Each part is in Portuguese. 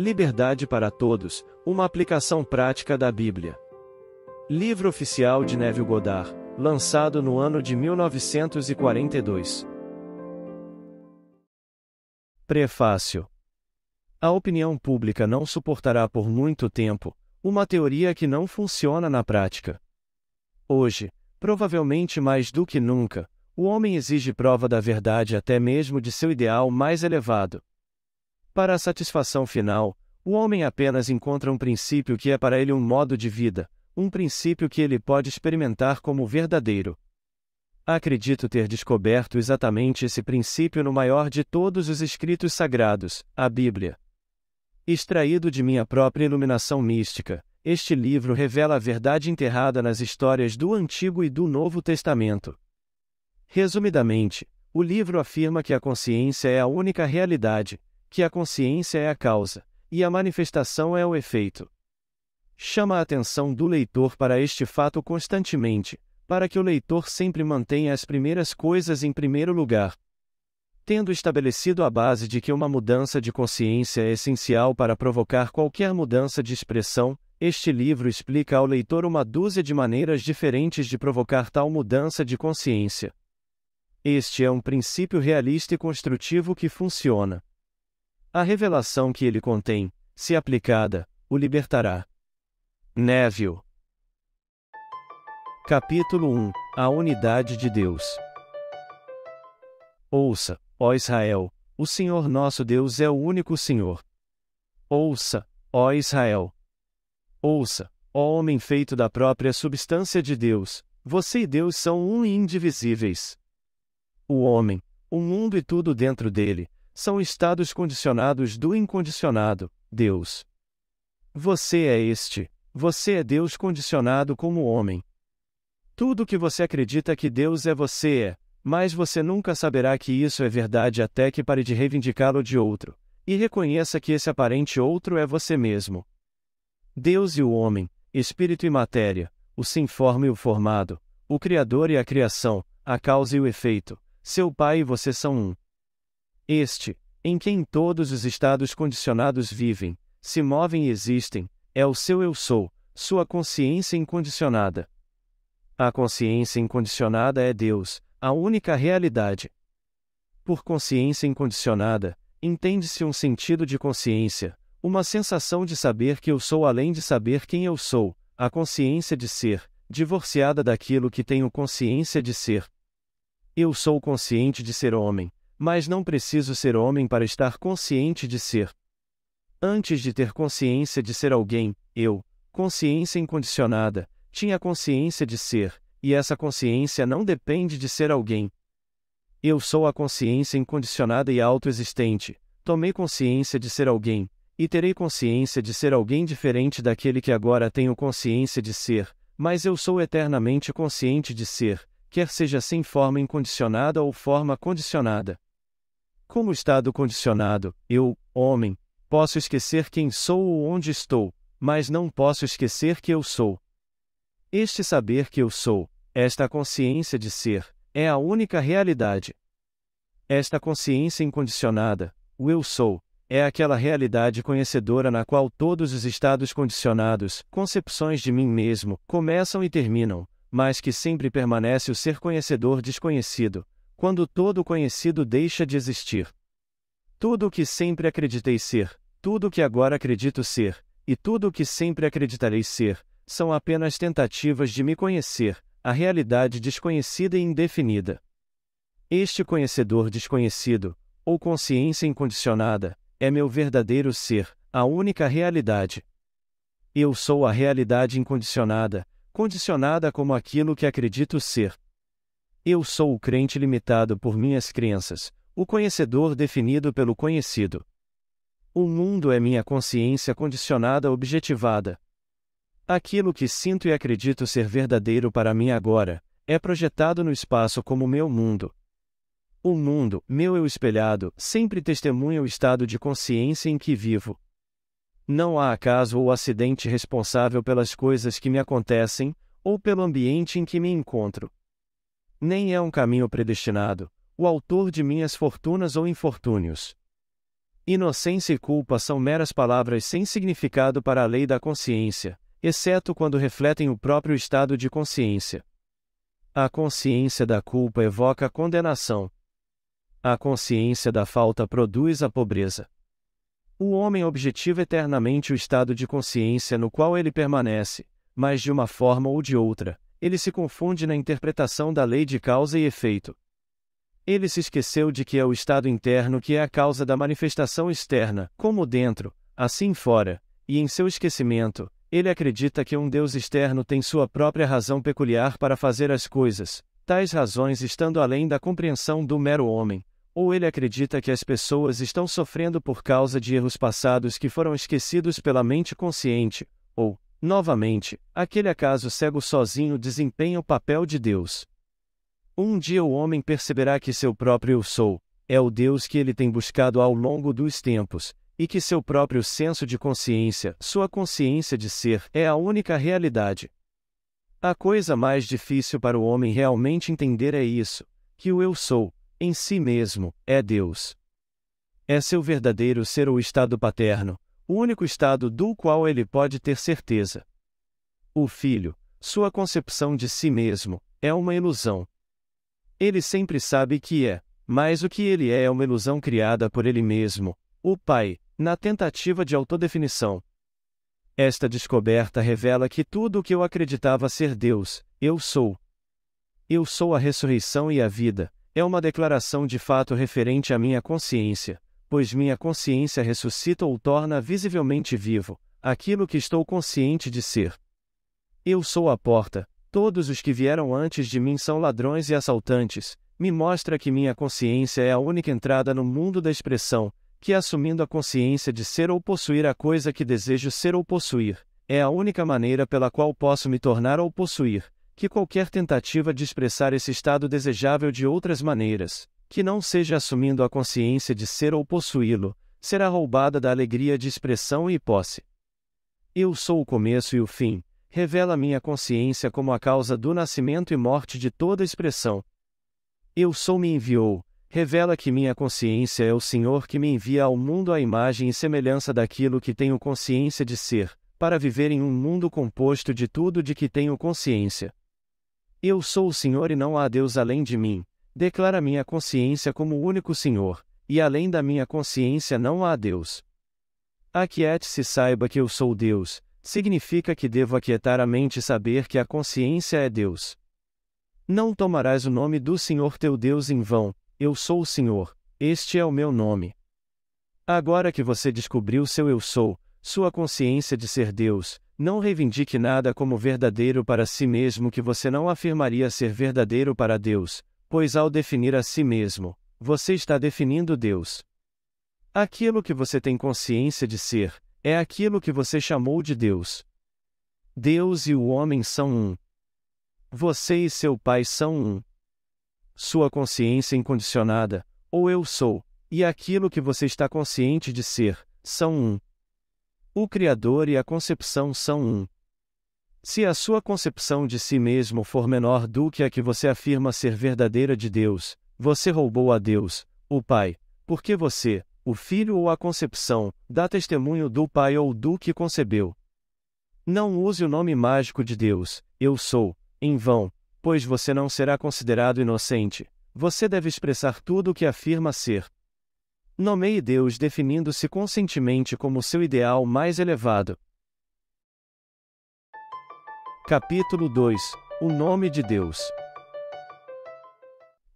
Liberdade para Todos, uma aplicação prática da Bíblia. Livro oficial de Neville Goddard, lançado no ano de 1942. Prefácio. A opinião pública não suportará por muito tempo uma teoria que não funciona na prática. Hoje, provavelmente mais do que nunca, o homem exige prova da verdade até mesmo de seu ideal mais elevado. Para a satisfação final, o homem apenas encontra um princípio que é para ele um modo de vida, um princípio que ele pode experimentar como verdadeiro. Acredito ter descoberto exatamente esse princípio no maior de todos os escritos sagrados, a Bíblia. Extraído de minha própria iluminação mística, este livro revela a verdade enterrada nas histórias do Antigo e do Novo Testamento. Resumidamente, o livro afirma que a consciência é a única realidade, que a consciência é a causa, e a manifestação é o efeito. Chama a atenção do leitor para este fato constantemente, para que o leitor sempre mantenha as primeiras coisas em primeiro lugar. Tendo estabelecido a base de que uma mudança de consciência é essencial para provocar qualquer mudança de expressão, este livro explica ao leitor uma dúzia de maneiras diferentes de provocar tal mudança de consciência. Este é um princípio realista e construtivo que funciona. A revelação que ele contém, se aplicada, o libertará. Neville. Capítulo 1 A Unidade de Deus. Ouça, ó Israel, o Senhor nosso Deus é o único Senhor. Ouça, ó Israel. Ouça, ó homem feito da própria substância de Deus, você e Deus são um e indivisíveis. O homem, o mundo e tudo dentro dele, são estados condicionados do incondicionado, Deus. Você é este, você é Deus condicionado como homem. Tudo que você acredita que Deus é você é, mas você nunca saberá que isso é verdade até que pare de reivindicá-lo de outro, e reconheça que esse aparente outro é você mesmo. Deus e o homem, espírito e matéria, o sem forma e o formado, o Criador e a criação, a causa e o efeito, seu Pai e você são um. Este, em quem todos os estados condicionados vivem, se movem e existem, é o seu eu sou, sua consciência incondicionada. A consciência incondicionada é Deus, a única realidade. Por consciência incondicionada, entende-se um sentido de consciência, uma sensação de saber que eu sou além de saber quem eu sou, a consciência de ser, divorciada daquilo que tenho consciência de ser. Eu sou consciente de ser homem, mas não preciso ser homem para estar consciente de ser. Antes de ter consciência de ser alguém, eu, consciência incondicionada, tinha consciência de ser, e essa consciência não depende de ser alguém. Eu sou a consciência incondicionada e autoexistente, tomei consciência de ser alguém, e terei consciência de ser alguém diferente daquele que agora tenho consciência de ser, mas eu sou eternamente consciente de ser, quer seja sem forma incondicionada ou forma condicionada. Como estado condicionado, eu, homem, posso esquecer quem sou ou onde estou, mas não posso esquecer que eu sou. Este saber que eu sou, esta consciência de ser, é a única realidade. Esta consciência incondicionada, o eu sou, é aquela realidade conhecedora na qual todos os estados condicionados, concepções de mim mesmo, começam e terminam, mas que sempre permanece o ser conhecedor desconhecido, quando todo o conhecido deixa de existir. Tudo o que sempre acreditei ser, tudo o que agora acredito ser, e tudo o que sempre acreditarei ser, são apenas tentativas de me conhecer, a realidade desconhecida e indefinida. Este conhecedor desconhecido, ou consciência incondicionada, é meu verdadeiro ser, a única realidade. Eu sou a realidade incondicionada, condicionada como aquilo que acredito ser. Eu sou o crente limitado por minhas crenças, o conhecedor definido pelo conhecido. O mundo é minha consciência condicionada objetivada. Aquilo que sinto e acredito ser verdadeiro para mim agora, é projetado no espaço como meu mundo. O mundo, meu eu espelhado, sempre testemunha o estado de consciência em que vivo. Não há acaso ou acidente responsável pelas coisas que me acontecem, ou pelo ambiente em que me encontro nem é um caminho predestinado, o autor de minhas fortunas ou infortúnios. Inocência e culpa são meras palavras sem significado para a lei da consciência, exceto quando refletem o próprio estado de consciência. A consciência da culpa evoca a condenação. A consciência da falta produz a pobreza. O homem objetiva eternamente o estado de consciência no qual ele permanece, mas de uma forma ou de outra, ele se confunde na interpretação da lei de causa e efeito. Ele se esqueceu de que é o estado interno que é a causa da manifestação externa, como dentro, assim fora, e em seu esquecimento, ele acredita que um Deus externo tem sua própria razão peculiar para fazer as coisas, tais razões estando além da compreensão do mero homem, ou ele acredita que as pessoas estão sofrendo por causa de erros passados que foram esquecidos pela mente consciente, ou, Novamente, aquele acaso cego sozinho desempenha o papel de Deus. Um dia o homem perceberá que seu próprio eu sou, é o Deus que ele tem buscado ao longo dos tempos, e que seu próprio senso de consciência, sua consciência de ser, é a única realidade. A coisa mais difícil para o homem realmente entender é isso: que o eu sou, em si mesmo, é Deus. É seu verdadeiro ser ou estado paterno, o único estado do qual ele pode ter certeza. O filho, sua concepção de si mesmo, é uma ilusão. Ele sempre sabe que é, mas o que ele é é uma ilusão criada por ele mesmo, o pai, na tentativa de autodefinição. Esta descoberta revela que tudo o que eu acreditava ser Deus, eu sou. Eu sou a ressurreição e a vida, é uma declaração de fato referente à minha consciência, pois minha consciência ressuscita ou torna visivelmente vivo aquilo que estou consciente de ser. Eu sou a porta, todos os que vieram antes de mim são ladrões e assaltantes, me mostra que minha consciência é a única entrada no mundo da expressão, que assumindo a consciência de ser ou possuir a coisa que desejo ser ou possuir, é a única maneira pela qual posso me tornar ou possuir, que qualquer tentativa de expressar esse estado desejável de outras maneiras, que não seja assumindo a consciência de ser ou possuí-lo, será roubada da alegria de expressão e posse. Eu sou o começo e o fim, revela minha consciência como a causa do nascimento e morte de toda expressão. Eu sou me enviou, revela que minha consciência é o Senhor que me envia ao mundo a imagem e semelhança daquilo que tenho consciência de ser, para viver em um mundo composto de tudo de que tenho consciência. Eu sou o Senhor e não há Deus além de mim, Declara minha consciência como o único Senhor, e além da minha consciência não há Deus. Aquiete-se saiba que eu sou Deus, significa que devo aquietar a mente e saber que a consciência é Deus. Não tomarás o nome do Senhor teu Deus em vão, eu sou o Senhor, este é o meu nome. Agora que você descobriu seu eu sou, sua consciência de ser Deus, não reivindique nada como verdadeiro para si mesmo que você não afirmaria ser verdadeiro para Deus, Pois ao definir a si mesmo, você está definindo Deus. Aquilo que você tem consciência de ser, é aquilo que você chamou de Deus. Deus e o homem são um. Você e seu pai são um. Sua consciência incondicionada, ou eu sou, e aquilo que você está consciente de ser, são um. O Criador e a concepção são um. Se a sua concepção de si mesmo for menor do que a que você afirma ser verdadeira de Deus, você roubou a Deus, o Pai, porque você, o Filho ou a concepção, dá testemunho do Pai ou do que concebeu. Não use o nome mágico de Deus, eu sou, em vão, pois você não será considerado inocente. Você deve expressar tudo o que afirma ser. Nomeie Deus definindo-se conscientemente como seu ideal mais elevado. Capítulo 2 O nome de Deus.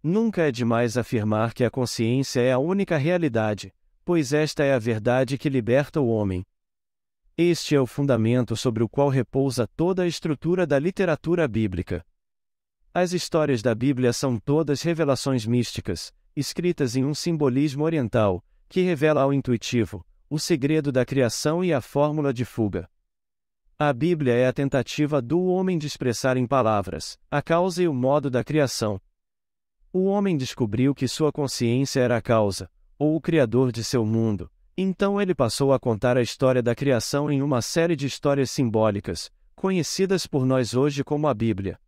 Nunca é demais afirmar que a consciência é a única realidade, pois esta é a verdade que liberta o homem. Este é o fundamento sobre o qual repousa toda a estrutura da literatura bíblica. As histórias da Bíblia são todas revelações místicas, escritas em um simbolismo oriental, que revela ao intuitivo o segredo da criação e a fórmula de fuga. A Bíblia é a tentativa do homem de expressar em palavras a causa e o modo da criação. O homem descobriu que sua consciência era a causa, ou o criador de seu mundo, então ele passou a contar a história da criação em uma série de histórias simbólicas, conhecidas por nós hoje como a Bíblia.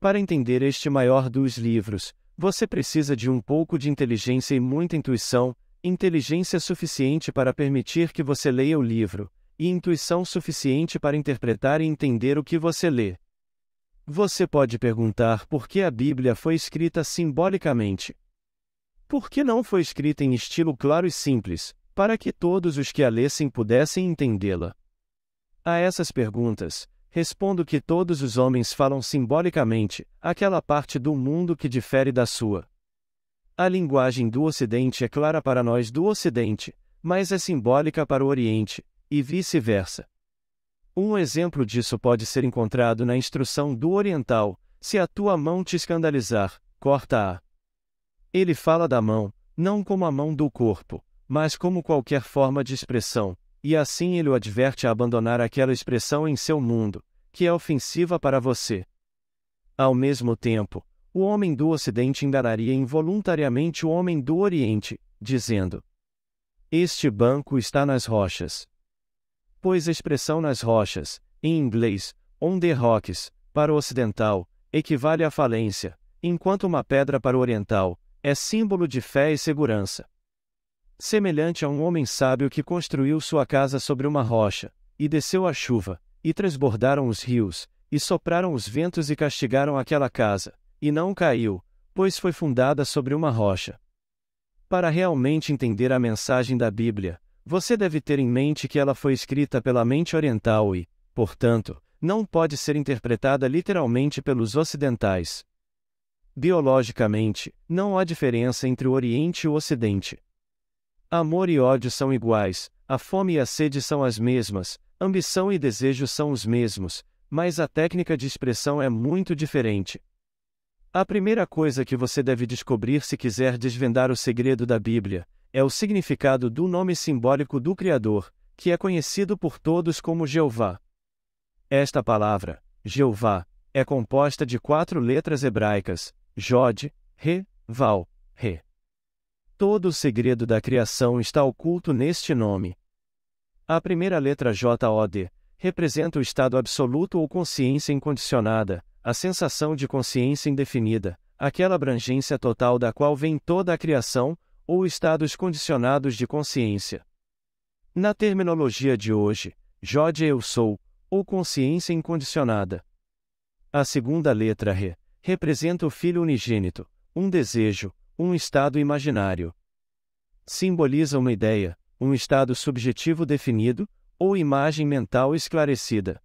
Para entender este maior dos livros, você precisa de um pouco de inteligência e muita intuição, inteligência suficiente para permitir que você leia o livro e intuição suficiente para interpretar e entender o que você lê. Você pode perguntar por que a Bíblia foi escrita simbolicamente. Por que não foi escrita em estilo claro e simples, para que todos os que a lessem pudessem entendê-la? A essas perguntas, respondo que todos os homens falam simbolicamente, aquela parte do mundo que difere da sua. A linguagem do Ocidente é clara para nós do Ocidente, mas é simbólica para o Oriente, e vice-versa. Um exemplo disso pode ser encontrado na instrução do oriental: se a tua mão te escandalizar, corta-a. Ele fala da mão, não como a mão do corpo, mas como qualquer forma de expressão, e assim ele o adverte a abandonar aquela expressão em seu mundo, que é ofensiva para você. Ao mesmo tempo, o homem do Ocidente enganaria involuntariamente o homem do Oriente, dizendo: Este banco está nas rochas pois a expressão nas rochas, em inglês, on the rocks, para o ocidental, equivale à falência, enquanto uma pedra para o oriental é símbolo de fé e segurança. Semelhante a um homem sábio que construiu sua casa sobre uma rocha, e desceu a chuva, e transbordaram os rios, e sopraram os ventos e castigaram aquela casa, e não caiu, pois foi fundada sobre uma rocha. Para realmente entender a mensagem da Bíblia, você deve ter em mente que ela foi escrita pela mente oriental e, portanto, não pode ser interpretada literalmente pelos ocidentais. Biologicamente, não há diferença entre o Oriente e o Ocidente. Amor e ódio são iguais, a fome e a sede são as mesmas, ambição e desejo são os mesmos, mas a técnica de expressão é muito diferente. A primeira coisa que você deve descobrir se quiser desvendar o segredo da Bíblia é o significado do nome simbólico do Criador, que é conhecido por todos como Jeová. Esta palavra, Jeová, é composta de quatro letras hebraicas, Jod, Re, Val, Re. Todo o segredo da criação está oculto neste nome. A primeira letra JOD representa o estado absoluto ou consciência incondicionada, a sensação de consciência indefinida, aquela abrangência total da qual vem toda a criação, ou estados condicionados de consciência. Na terminologia de hoje, Jode eu sou, ou consciência incondicionada. A segunda letra Re representa o filho unigênito, um desejo, um estado imaginário. Simboliza uma ideia, um estado subjetivo definido, ou imagem mental esclarecida.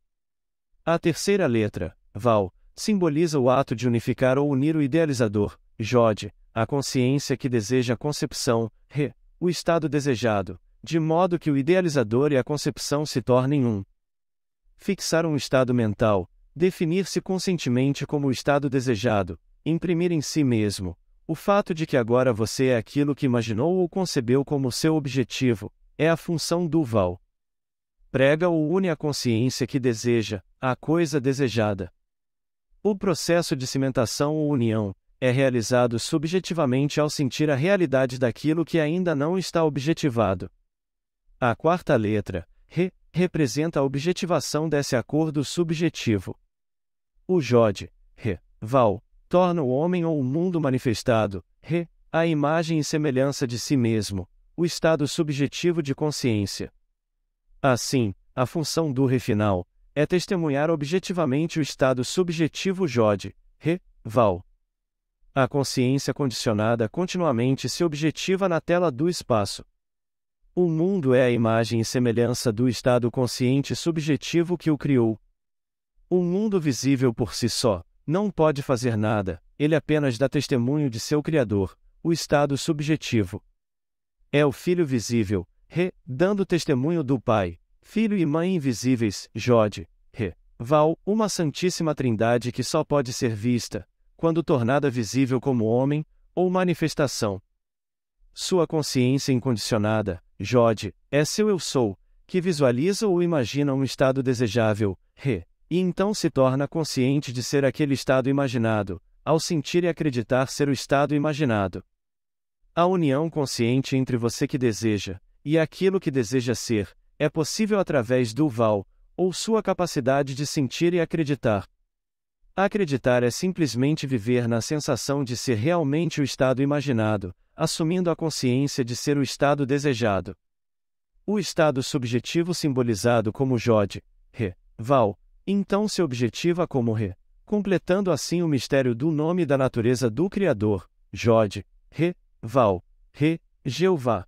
A terceira letra, Val, simboliza o ato de unificar ou unir o idealizador, Jode a consciência que deseja a concepção, re, o estado desejado, de modo que o idealizador e a concepção se tornem um. Fixar um estado mental, definir-se conscientemente como o estado desejado, imprimir em si mesmo o fato de que agora você é aquilo que imaginou ou concebeu como seu objetivo, é a função do Val. Prega ou une a consciência que deseja, à coisa desejada. O processo de cimentação ou união, é realizado subjetivamente ao sentir a realidade daquilo que ainda não está objetivado. A quarta letra, re, representa a objetivação desse acordo subjetivo. O Jod, re, val, torna o homem ou o mundo manifestado, re, a imagem e semelhança de si mesmo, o estado subjetivo de consciência. Assim, a função do re final é testemunhar objetivamente o estado subjetivo Jod, re, val, a consciência condicionada continuamente se objetiva na tela do espaço. O mundo é a imagem e semelhança do estado consciente subjetivo que o criou. O mundo visível por si só não pode fazer nada, ele apenas dá testemunho de seu criador, o estado subjetivo. É o filho visível, Re, dando testemunho do pai, filho e mãe invisíveis, Jode, Re, Val, uma santíssima trindade que só pode ser vista, quando tornada visível como homem, ou manifestação. Sua consciência incondicionada, Jod, é seu eu sou, que visualiza ou imagina um estado desejável, Re, e então se torna consciente de ser aquele estado imaginado, ao sentir e acreditar ser o estado imaginado. A união consciente entre você que deseja, e aquilo que deseja ser, é possível através do Val, ou sua capacidade de sentir e acreditar. Acreditar é simplesmente viver na sensação de ser realmente o estado imaginado, assumindo a consciência de ser o estado desejado. O estado subjetivo simbolizado como Jod, Re, Val, então se objetiva como Re, completando assim o mistério do nome da natureza do Criador, Jod, Re, Val, Re, Jeová.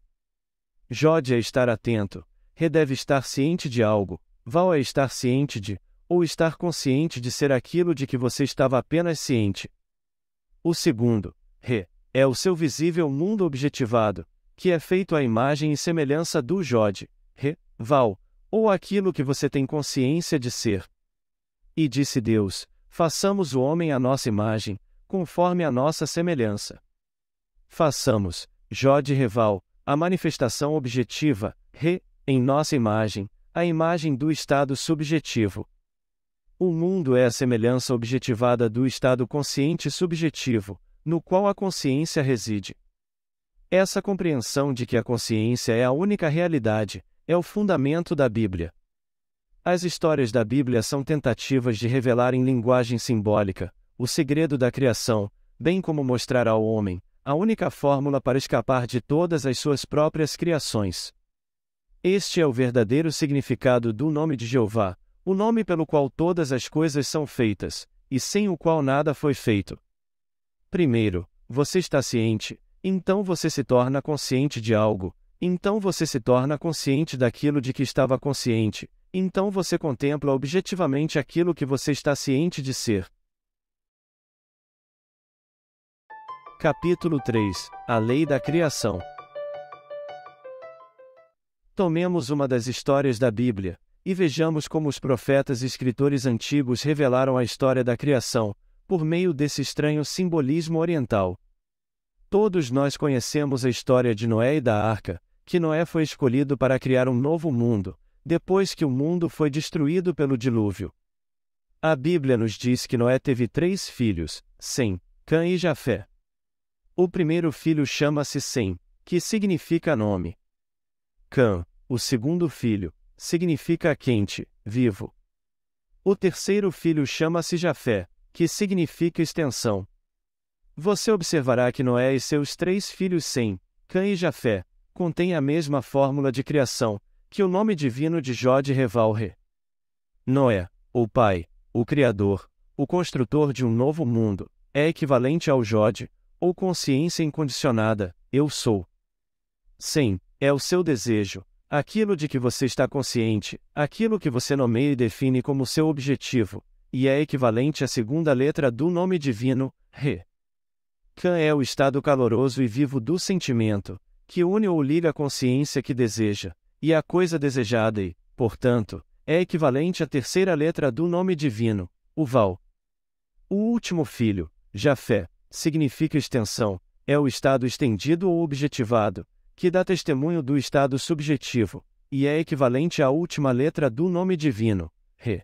Jod é estar atento, Re deve estar ciente de algo, Val é estar ciente de, ou estar consciente de ser aquilo de que você estava apenas ciente. O segundo, re, é o seu visível mundo objetivado, que é feito à imagem e semelhança do jode, re, Val, ou aquilo que você tem consciência de ser. E disse Deus: façamos o homem à nossa imagem, conforme a nossa semelhança. Façamos, jode Reval, a manifestação objetiva, re, em nossa imagem, a imagem do estado subjetivo, o mundo é a semelhança objetivada do estado consciente subjetivo, no qual a consciência reside. Essa compreensão de que a consciência é a única realidade é o fundamento da Bíblia. As histórias da Bíblia são tentativas de revelar em linguagem simbólica o segredo da criação, bem como mostrar ao homem a única fórmula para escapar de todas as suas próprias criações. Este é o verdadeiro significado do nome de Jeová, o nome pelo qual todas as coisas são feitas, e sem o qual nada foi feito. Primeiro, você está ciente, então você se torna consciente de algo, então você se torna consciente daquilo de que estava consciente, então você contempla objetivamente aquilo que você está ciente de ser. Capítulo 3 A Lei da Criação Tomemos uma das histórias da Bíblia, e vejamos como os profetas e escritores antigos revelaram a história da criação, por meio desse estranho simbolismo oriental. Todos nós conhecemos a história de Noé e da arca, que Noé foi escolhido para criar um novo mundo, depois que o mundo foi destruído pelo dilúvio. A Bíblia nos diz que Noé teve três filhos, Sem, Cã e Jafé. O primeiro filho chama-se Sem, que significa nome. Cã, o segundo filho, significa quente, vivo. O terceiro filho chama-se Jafé, que significa extensão. Você observará que Noé e seus três filhos Sem, Cã e Jafé, contêm a mesma fórmula de criação, que o nome divino de Jod Revalre. Noé, o pai, o criador, o construtor de um novo mundo, é equivalente ao Jod, ou consciência incondicionada, eu sou. Sem, é o seu desejo, aquilo de que você está consciente, aquilo que você nomeia e define como seu objetivo, e é equivalente à segunda letra do nome divino, Re. Kan é o estado caloroso e vivo do sentimento, que une ou liga a consciência que deseja, e a coisa desejada e, portanto, é equivalente à terceira letra do nome divino, o Val. O último filho, Jafé, significa extensão, é o estado estendido ou objetivado, que dá testemunho do estado subjetivo, e é equivalente à última letra do nome divino, Re.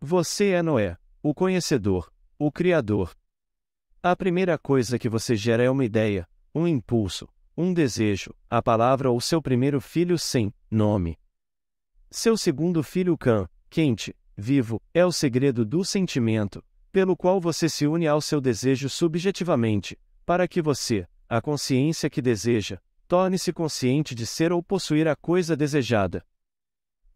Você é Noé, o conhecedor, o criador. A primeira coisa que você gera é uma ideia, um impulso, um desejo, a palavra ou seu primeiro filho sem nome. Seu segundo filho Can, quente, vivo, é o segredo do sentimento, pelo qual você se une ao seu desejo subjetivamente, para que você, a consciência que deseja, torne-se consciente de ser ou possuir a coisa desejada.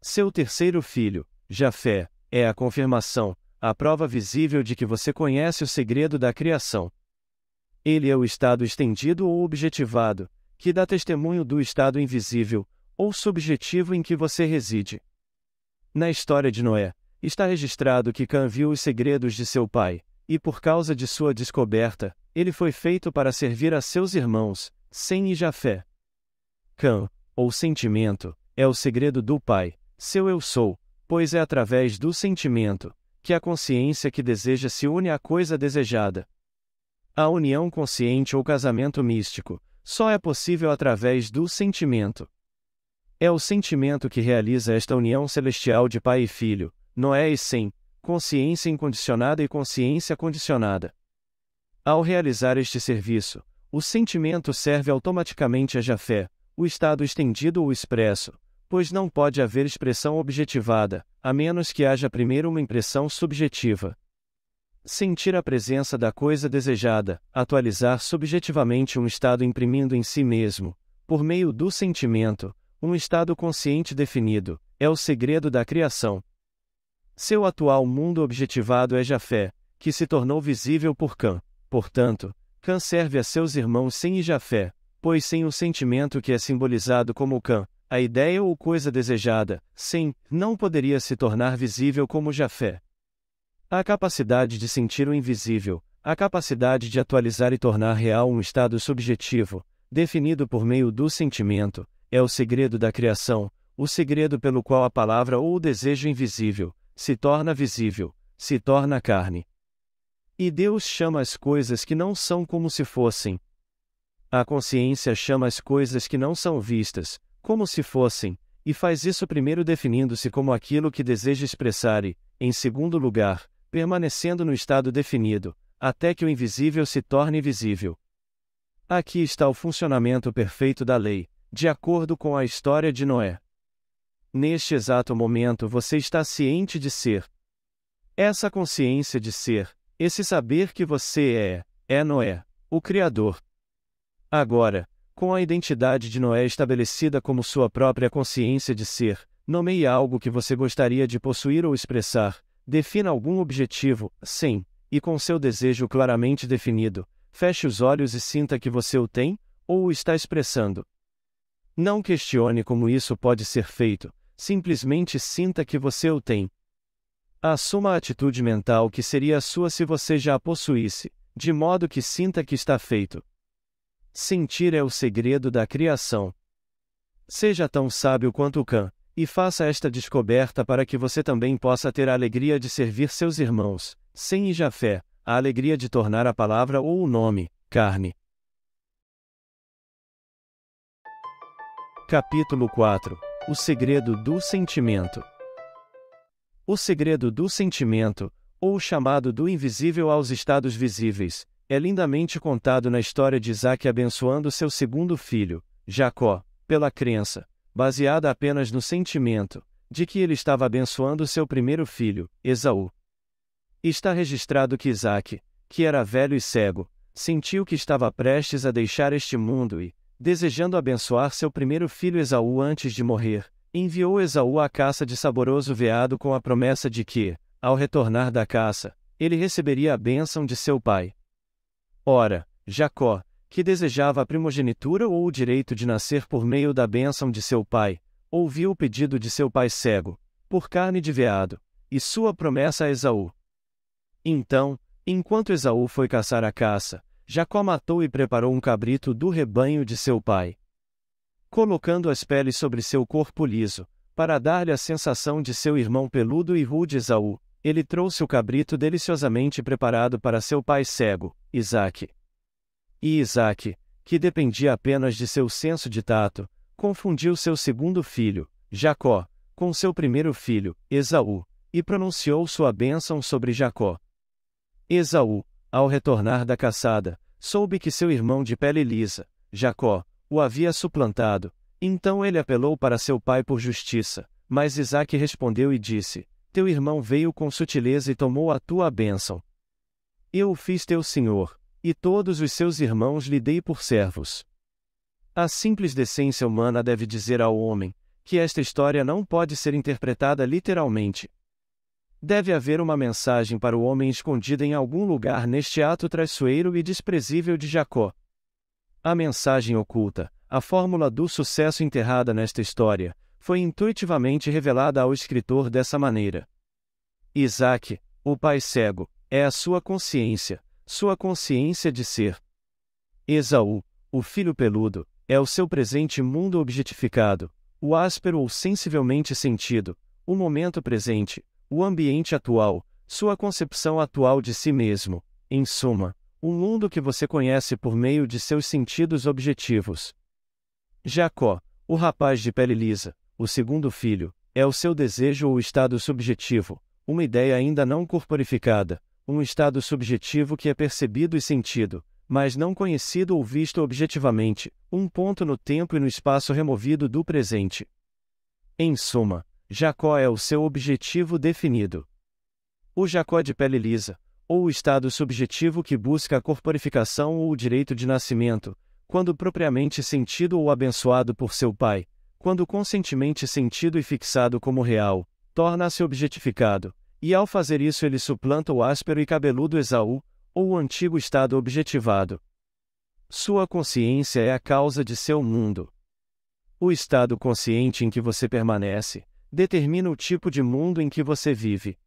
Seu terceiro filho, Jafé, é a confirmação, a prova visível de que você conhece o segredo da criação. Ele é o estado estendido ou objetivado, que dá testemunho do estado invisível, ou subjetivo em que você reside. Na história de Noé, está registrado que Cã viu os segredos de seu pai, e por causa de sua descoberta, ele foi feito para servir a seus irmãos, sem e já fé, Cam, ou sentimento, é o segredo do Pai, seu eu sou, pois é através do sentimento que a consciência que deseja se une à coisa desejada. A união consciente ou casamento místico só é possível através do sentimento. É o sentimento que realiza esta união celestial de Pai e Filho, Noé e Sem, consciência incondicionada e consciência condicionada. Ao realizar este serviço, o sentimento serve automaticamente a Jafé, o estado estendido ou expresso, pois não pode haver expressão objetivada, a menos que haja primeiro uma impressão subjetiva. Sentir a presença da coisa desejada, atualizar subjetivamente um estado imprimindo em si mesmo, por meio do sentimento, um estado consciente definido, é o segredo da criação. Seu atual mundo objetivado é Jafé, que se tornou visível por Kant. Portanto, Cã serve a seus irmãos sem Ijafé, pois sem o sentimento que é simbolizado como Cã, a ideia ou coisa desejada, sem, não poderia se tornar visível como Jafé. A capacidade de sentir o invisível, a capacidade de atualizar e tornar real um estado subjetivo, definido por meio do sentimento, é o segredo da criação, o segredo pelo qual a palavra ou o desejo invisível se torna visível, se torna carne. E Deus chama as coisas que não são como se fossem. A consciência chama as coisas que não são vistas, como se fossem, e faz isso primeiro definindo-se como aquilo que deseja expressar e, em segundo lugar, permanecendo no estado definido, até que o invisível se torne visível. Aqui está o funcionamento perfeito da lei, de acordo com a história de Noé. Neste exato momento você está ciente de ser. Essa consciência de ser esse saber que você é, é Noé, o Criador. Agora, com a identidade de Noé estabelecida como sua própria consciência de ser, nomeie algo que você gostaria de possuir ou expressar, defina algum objetivo, sim, e com seu desejo claramente definido, feche os olhos e sinta que você o tem, ou o está expressando. Não questione como isso pode ser feito, simplesmente sinta que você o tem. Assuma a atitude mental que seria a sua se você já a possuísse, de modo que sinta que está feito. Sentir é o segredo da criação. Seja tão sábio quanto o Khan, e faça esta descoberta para que você também possa ter a alegria de servir seus irmãos, sem e fé, a alegria de tornar a palavra ou o nome, carne. Capítulo 4 O segredo do sentimento o segredo do sentimento, ou o chamado do invisível aos estados visíveis, é lindamente contado na história de Isaac abençoando seu segundo filho, Jacó, pela crença, baseada apenas no sentimento, de que ele estava abençoando seu primeiro filho, Esaú. Está registrado que Isaac, que era velho e cego, sentiu que estava prestes a deixar este mundo e, desejando abençoar seu primeiro filho Esaú antes de morrer, Enviou Esaú à caça de saboroso veado com a promessa de que, ao retornar da caça, ele receberia a bênção de seu pai. Ora, Jacó, que desejava a primogenitura ou o direito de nascer por meio da bênção de seu pai, ouviu o pedido de seu pai cego, por carne de veado, e sua promessa a Esaú. Então, enquanto Esaú foi caçar a caça, Jacó matou e preparou um cabrito do rebanho de seu pai colocando as peles sobre seu corpo liso, para dar-lhe a sensação de seu irmão peludo e rude Esaú, ele trouxe o cabrito deliciosamente preparado para seu pai cego, Isaac. E Isaac, que dependia apenas de seu senso de tato, confundiu seu segundo filho, Jacó, com seu primeiro filho, Esaú, e pronunciou sua bênção sobre Jacó. Esaú, ao retornar da caçada, soube que seu irmão de pele lisa, Jacó, o havia suplantado. Então ele apelou para seu pai por justiça. Mas Isaac respondeu e disse: Teu irmão veio com sutileza e tomou a tua bênção. Eu o fiz teu senhor, e todos os seus irmãos lhe dei por servos. A simples decência humana deve dizer ao homem que esta história não pode ser interpretada literalmente. Deve haver uma mensagem para o homem escondida em algum lugar neste ato traiçoeiro e desprezível de Jacó. A mensagem oculta, a fórmula do sucesso enterrada nesta história, foi intuitivamente revelada ao escritor dessa maneira. Isaac, o pai cego, é a sua consciência, sua consciência de ser. Esaú, o filho peludo, é o seu presente mundo objetificado, o áspero ou sensivelmente sentido, o momento presente, o ambiente atual, sua concepção atual de si mesmo, em suma o mundo que você conhece por meio de seus sentidos objetivos. Jacó, o rapaz de pele lisa, o segundo filho, é o seu desejo ou estado subjetivo, uma ideia ainda não corporificada, um estado subjetivo que é percebido e sentido, mas não conhecido ou visto objetivamente, um ponto no tempo e no espaço removido do presente. Em suma, Jacó é o seu objetivo definido. O Jacó de pele lisa, ou o estado subjetivo que busca a corporificação ou o direito de nascimento, quando propriamente sentido ou abençoado por seu pai, quando conscientemente sentido e fixado como real, torna-se objetificado, e ao fazer isso ele suplanta o áspero e cabeludo Esaú, ou o antigo estado objetivado. Sua consciência é a causa de seu mundo. O estado consciente em que você permanece determina o tipo de mundo em que você vive.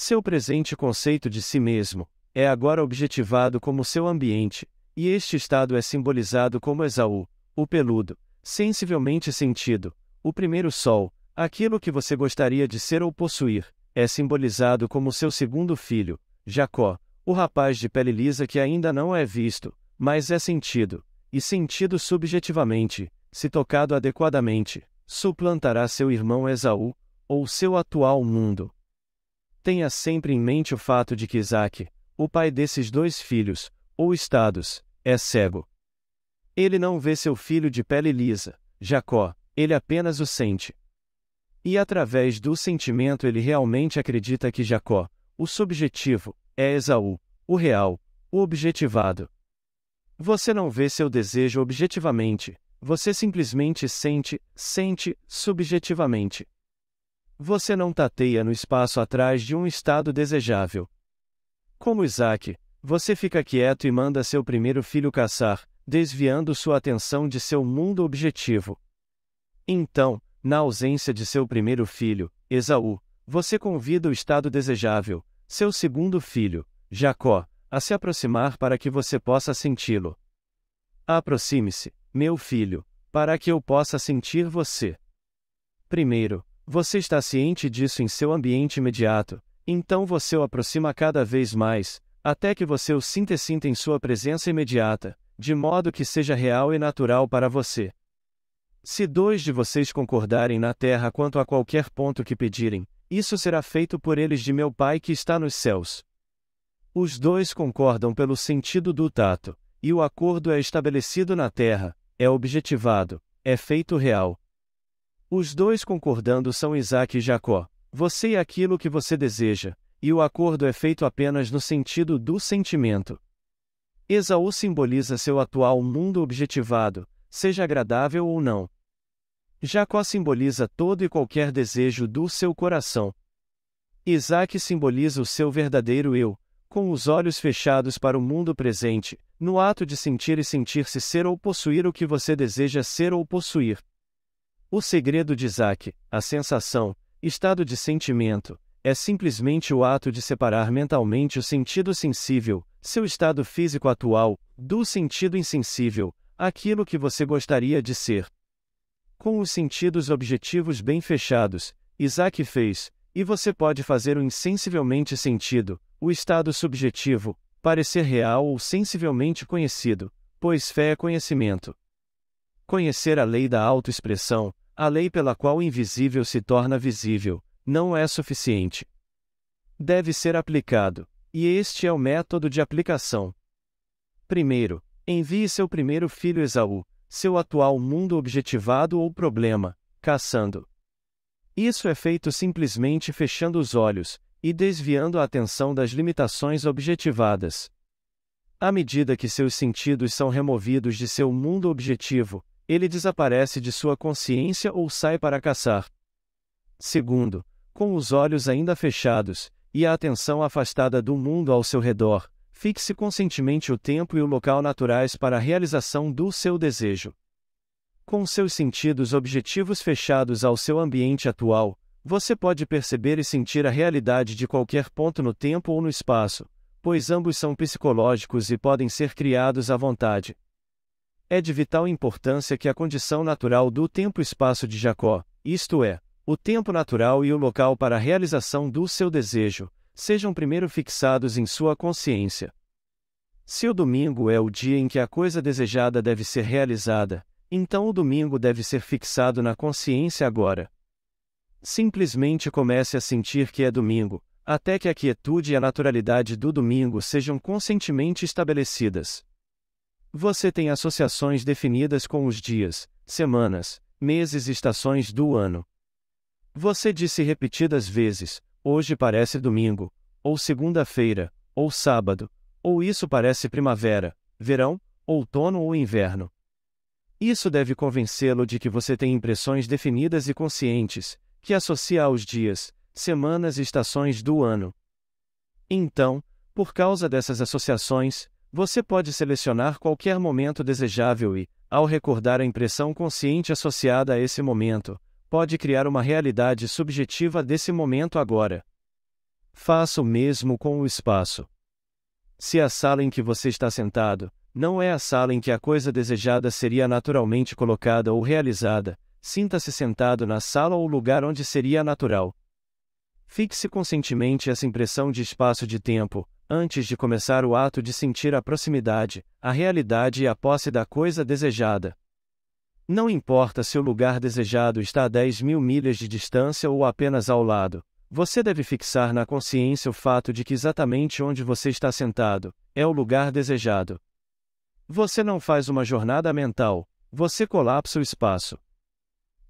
Seu presente conceito de si mesmo é agora objetivado como seu ambiente, e este estado é simbolizado como Esaú, o peludo, sensivelmente sentido, o primeiro sol, aquilo que você gostaria de ser ou possuir, é simbolizado como seu segundo filho, Jacó, o rapaz de pele lisa que ainda não é visto, mas é sentido, e sentido subjetivamente, se tocado adequadamente, suplantará seu irmão Esaú, ou seu atual mundo. Tenha sempre em mente o fato de que Isaac, o pai desses dois filhos, ou estados, é cego. Ele não vê seu filho de pele lisa, Jacó, ele apenas o sente. E através do sentimento ele realmente acredita que Jacó, o subjetivo, é Esaú, o real, o objetivado. Você não vê seu desejo objetivamente, você simplesmente sente, sente, subjetivamente. Você não tateia no espaço atrás de um estado desejável. Como Isaac, você fica quieto e manda seu primeiro filho caçar, desviando sua atenção de seu mundo objetivo. Então, na ausência de seu primeiro filho, Esaú, você convida o estado desejável, seu segundo filho, Jacó, a se aproximar para que você possa senti-lo. Aproxime-se, meu filho, para que eu possa sentir você. Primeiro, você está ciente disso em seu ambiente imediato, então você o aproxima cada vez mais, até que você o sinta e sinta em sua presença imediata, de modo que seja real e natural para você. Se dois de vocês concordarem na terra quanto a qualquer ponto que pedirem, isso será feito por eles de meu Pai que está nos céus. Os dois concordam pelo sentido do tato, e o acordo é estabelecido na terra, é objetivado, é feito real, os dois concordando são Isaac e Jacó. Você é aquilo que você deseja, e o acordo é feito apenas no sentido do sentimento. Esaú simboliza seu atual mundo objetivado, seja agradável ou não. Jacó simboliza todo e qualquer desejo do seu coração. Isaac simboliza o seu verdadeiro eu, com os olhos fechados para o mundo presente, no ato de sentir e sentir-se ser ou possuir o que você deseja ser ou possuir. O segredo de Isaac, a sensação, estado de sentimento, é simplesmente o ato de separar mentalmente o sentido sensível, seu estado físico atual, do sentido insensível, aquilo que você gostaria de ser. Com os sentidos objetivos bem fechados, Isaac fez, e você pode fazer o insensivelmente sentido, o estado subjetivo, parecer real ou sensivelmente conhecido, pois fé é conhecimento. Conhecer a lei da autoexpressão, a lei pela qual o invisível se torna visível, não é suficiente. Deve ser aplicado, e este é o método de aplicação. Primeiro, envie seu primeiro filho Esaú, seu atual mundo objetivado ou problema, caçando. Isso é feito simplesmente fechando os olhos e desviando a atenção das limitações objetivadas. À medida que seus sentidos são removidos de seu mundo objetivo, ele desaparece de sua consciência ou sai para caçar. Segundo, com os olhos ainda fechados, e a atenção afastada do mundo ao seu redor, fixe conscientemente o tempo e o local naturais para a realização do seu desejo. Com seus sentidos objetivos fechados ao seu ambiente atual, você pode perceber e sentir a realidade de qualquer ponto no tempo ou no espaço, pois ambos são psicológicos e podem ser criados à vontade. É de vital importância que a condição natural do tempo-espaço de Jacó, isto é, o tempo natural e o local para a realização do seu desejo, sejam primeiro fixados em sua consciência. Se o domingo é o dia em que a coisa desejada deve ser realizada, então o domingo deve ser fixado na consciência agora. Simplesmente comece a sentir que é domingo, até que a quietude e a naturalidade do domingo sejam conscientemente estabelecidas. Você tem associações definidas com os dias, semanas, meses e estações do ano. Você disse repetidas vezes: hoje parece domingo, ou segunda-feira, ou sábado, ou isso parece primavera, verão, outono ou inverno. Isso deve convencê-lo de que você tem impressões definidas e conscientes, que associa aos dias, semanas e estações do ano. Então, por causa dessas associações, você pode selecionar qualquer momento desejável e, ao recordar a impressão consciente associada a esse momento, pode criar uma realidade subjetiva desse momento agora. Faça o mesmo com o espaço. Se a sala em que você está sentado não é a sala em que a coisa desejada seria naturalmente colocada ou realizada, sinta-se sentado na sala ou lugar onde seria natural. Fixe conscientemente essa impressão de espaço de tempo, antes de começar o ato de sentir a proximidade, a realidade e a posse da coisa desejada. Não importa se o lugar desejado está a 10 mil milhas de distância ou apenas ao lado, você deve fixar na consciência o fato de que exatamente onde você está sentado é o lugar desejado. Você não faz uma jornada mental, você colapsa o espaço.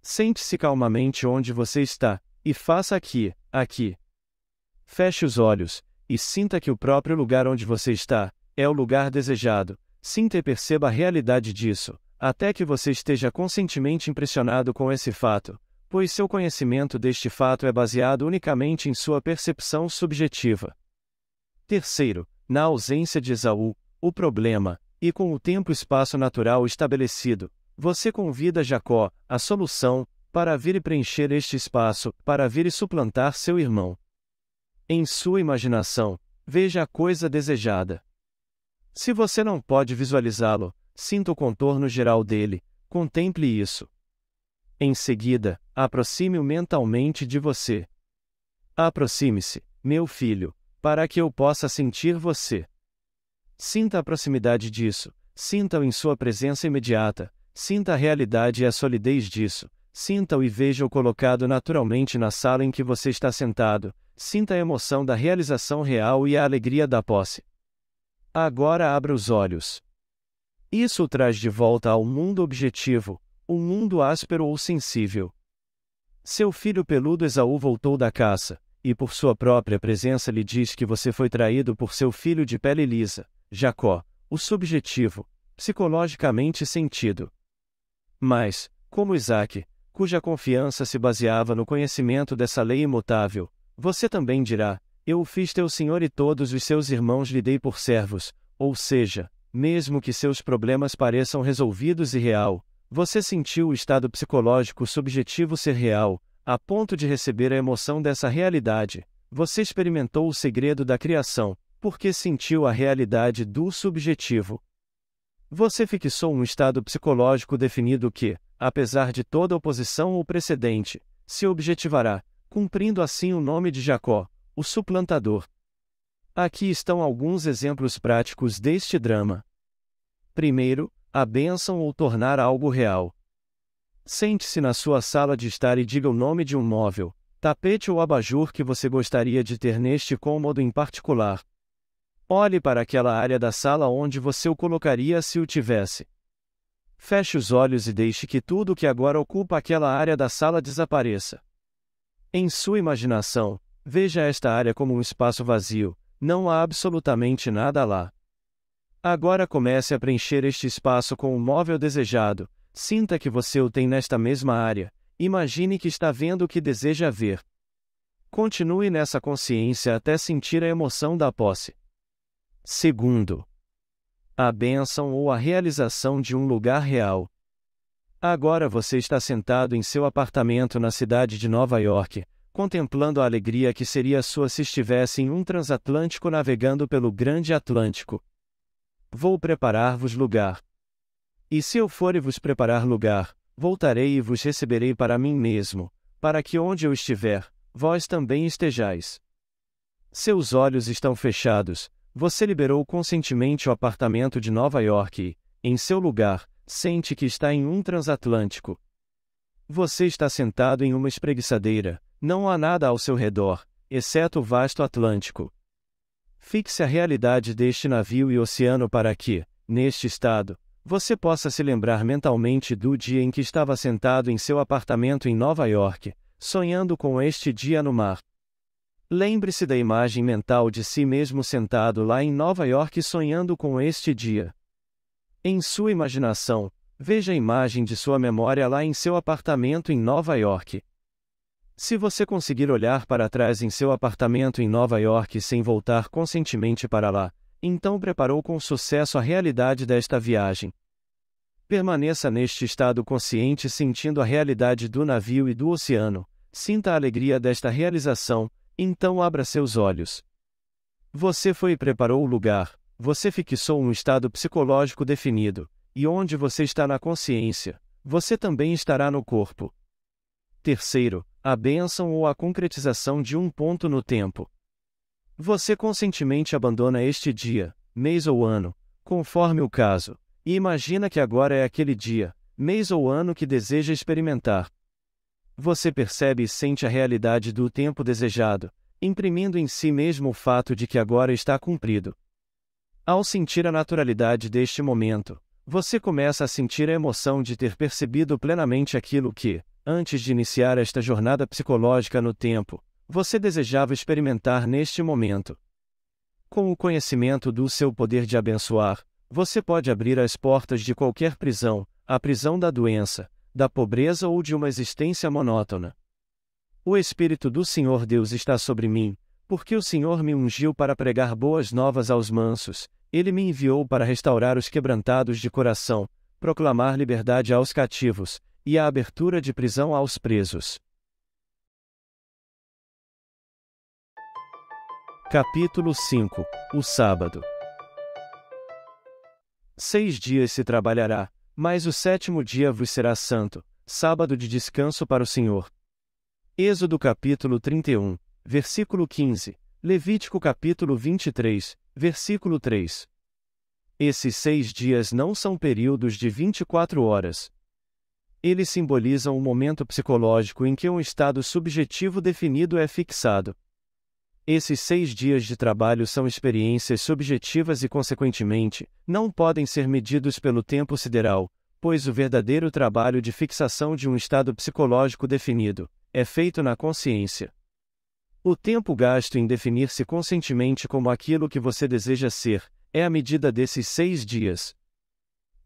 Sente-se calmamente onde você está, e faça aqui, aqui. Feche os olhos, e sinta que o próprio lugar onde você está é o lugar desejado. Sinta e perceba a realidade disso, até que você esteja conscientemente impressionado com esse fato, pois seu conhecimento deste fato é baseado unicamente em sua percepção subjetiva. Terceiro, na ausência de Esaú, o problema, e com o tempo-espaço natural estabelecido, você convida Jacó, a solução, para vir e preencher este espaço, para vir e suplantar seu irmão. Em sua imaginação, veja a coisa desejada. Se você não pode visualizá-lo, sinta o contorno geral dele, contemple isso. Em seguida, aproxime-o mentalmente de você. Aproxime-se, meu filho, para que eu possa sentir você. Sinta a proximidade disso, sinta-o em sua presença imediata, sinta a realidade e a solidez disso, Sinta-o e veja-o colocado naturalmente na sala em que você está sentado. Sinta a emoção da realização real e a alegria da posse. Agora abra os olhos. Isso o traz de volta ao mundo objetivo, o um mundo áspero ou sensível. Seu filho peludo Esaú voltou da caça, e por sua própria presença lhe diz que você foi traído por seu filho de pele lisa, Jacó, o subjetivo, psicologicamente sentido. Mas, como Isaac, cuja confiança se baseava no conhecimento dessa lei imutável, você também dirá: Eu o fiz teu senhor e todos os seus irmãos lhe dei por servos, ou seja, mesmo que seus problemas pareçam resolvidos e real, você sentiu o estado psicológico subjetivo ser real, a ponto de receber a emoção dessa realidade. Você experimentou o segredo da criação, porque sentiu a realidade do subjetivo. Você fixou um estado psicológico definido que, apesar de toda oposição ou precedente, se objetivará, cumprindo assim o nome de Jacó, o suplantador. Aqui estão alguns exemplos práticos deste drama. Primeiro, a bênção ou tornar algo real. Sente-se na sua sala de estar e diga o nome de um móvel, tapete ou abajur que você gostaria de ter neste cômodo em particular. Olhe para aquela área da sala onde você o colocaria se o tivesse, Feche os olhos e deixe que tudo que agora ocupa aquela área da sala desapareça. Em sua imaginação, veja esta área como um espaço vazio, não há absolutamente nada lá. Agora comece a preencher este espaço com o móvel desejado, sinta que você o tem nesta mesma área, imagine que está vendo o que deseja ver. Continue nessa consciência até sentir a emoção da posse. Segundo, a bênção ou a realização de um lugar real. Agora você está sentado em seu apartamento na cidade de Nova York, contemplando a alegria que seria sua se estivesse em um transatlântico navegando pelo Grande Atlântico. Vou preparar-vos lugar. E se eu e vos preparar lugar, voltarei e vos receberei para mim mesmo, para que onde eu estiver, vós também estejais. Seus olhos estão fechados, você liberou conscientemente o apartamento de Nova York e, em seu lugar, sente que está em um transatlântico. Você está sentado em uma espreguiçadeira, não há nada ao seu redor, exceto o vasto Atlântico. Fixe a realidade deste navio e oceano para que, neste estado, você possa se lembrar mentalmente do dia em que estava sentado em seu apartamento em Nova York, sonhando com este dia no mar. Lembre-se da imagem mental de si mesmo sentado lá em Nova York sonhando com este dia. Em sua imaginação, veja a imagem de sua memória lá em seu apartamento em Nova York. Se você conseguir olhar para trás em seu apartamento em Nova York sem voltar conscientemente para lá, então preparou com sucesso a realidade desta viagem. Permaneça neste estado consciente sentindo a realidade do navio e do oceano, sinta a alegria desta realização, então abra seus olhos. Você foi e preparou o lugar, você fixou um estado psicológico definido, e onde você está na consciência, você também estará no corpo. Terceiro, a bênção ou a concretização de um ponto no tempo. Você conscientemente abandona este dia, mês ou ano, conforme o caso, e imagina que agora é aquele dia, mês ou ano que deseja experimentar. Você percebe e sente a realidade do tempo desejado, imprimindo em si mesmo o fato de que agora está cumprido. Ao sentir a naturalidade deste momento, você começa a sentir a emoção de ter percebido plenamente aquilo que, antes de iniciar esta jornada psicológica no tempo, você desejava experimentar neste momento. Com o conhecimento do seu poder de abençoar, você pode abrir as portas de qualquer prisão, a prisão da doença, da pobreza ou de uma existência monótona. O Espírito do Senhor Deus está sobre mim, porque o Senhor me ungiu para pregar boas novas aos mansos, ele me enviou para restaurar os quebrantados de coração, proclamar liberdade aos cativos, e a abertura de prisão aos presos. Capítulo 5 O Sábado Seis dias se trabalhará, mas o sétimo dia vos será santo, sábado de descanso para o Senhor. Êxodo capítulo 31, versículo 15, Levítico capítulo 23, versículo 3. Esses seis dias não são períodos de 24 horas. Eles simbolizam o um momento psicológico em que um estado subjetivo definido é fixado, esses seis dias de trabalho são experiências subjetivas e, consequentemente, não podem ser medidos pelo tempo sideral, pois o verdadeiro trabalho de fixação de um estado psicológico definido é feito na consciência. O tempo gasto em definir-se conscientemente como aquilo que você deseja ser é a medida desses seis dias.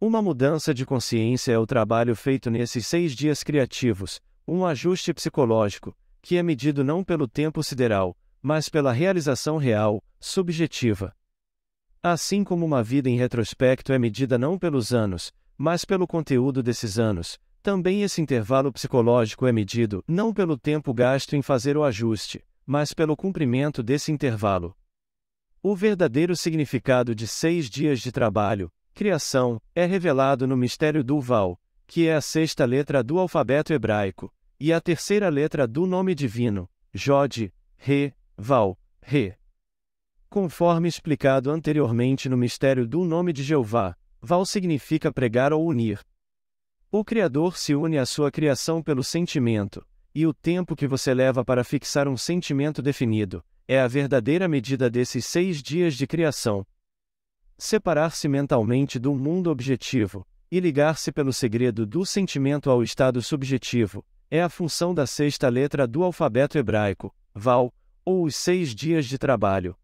Uma mudança de consciência é o trabalho feito nesses seis dias criativos, um ajuste psicológico, que é medido não pelo tempo sideral, mas pela realização real, subjetiva. Assim como uma vida em retrospecto é medida não pelos anos, mas pelo conteúdo desses anos, também esse intervalo psicológico é medido não pelo tempo gasto em fazer o ajuste, mas pelo cumprimento desse intervalo. O verdadeiro significado de seis dias de trabalho, criação, é revelado no mistério do Val, que é a sexta letra do alfabeto hebraico, e a terceira letra do nome divino, Jod, Re, Val, Re. Conforme explicado anteriormente no mistério do nome de Jeová, Val significa pregar ou unir. O Criador se une à sua criação pelo sentimento, e o tempo que você leva para fixar um sentimento definido é a verdadeira medida desses seis dias de criação. Separar-se mentalmente do mundo objetivo e ligar-se pelo segredo do sentimento ao estado subjetivo é a função da sexta letra do alfabeto hebraico, Val, ou os seis dias de trabalho.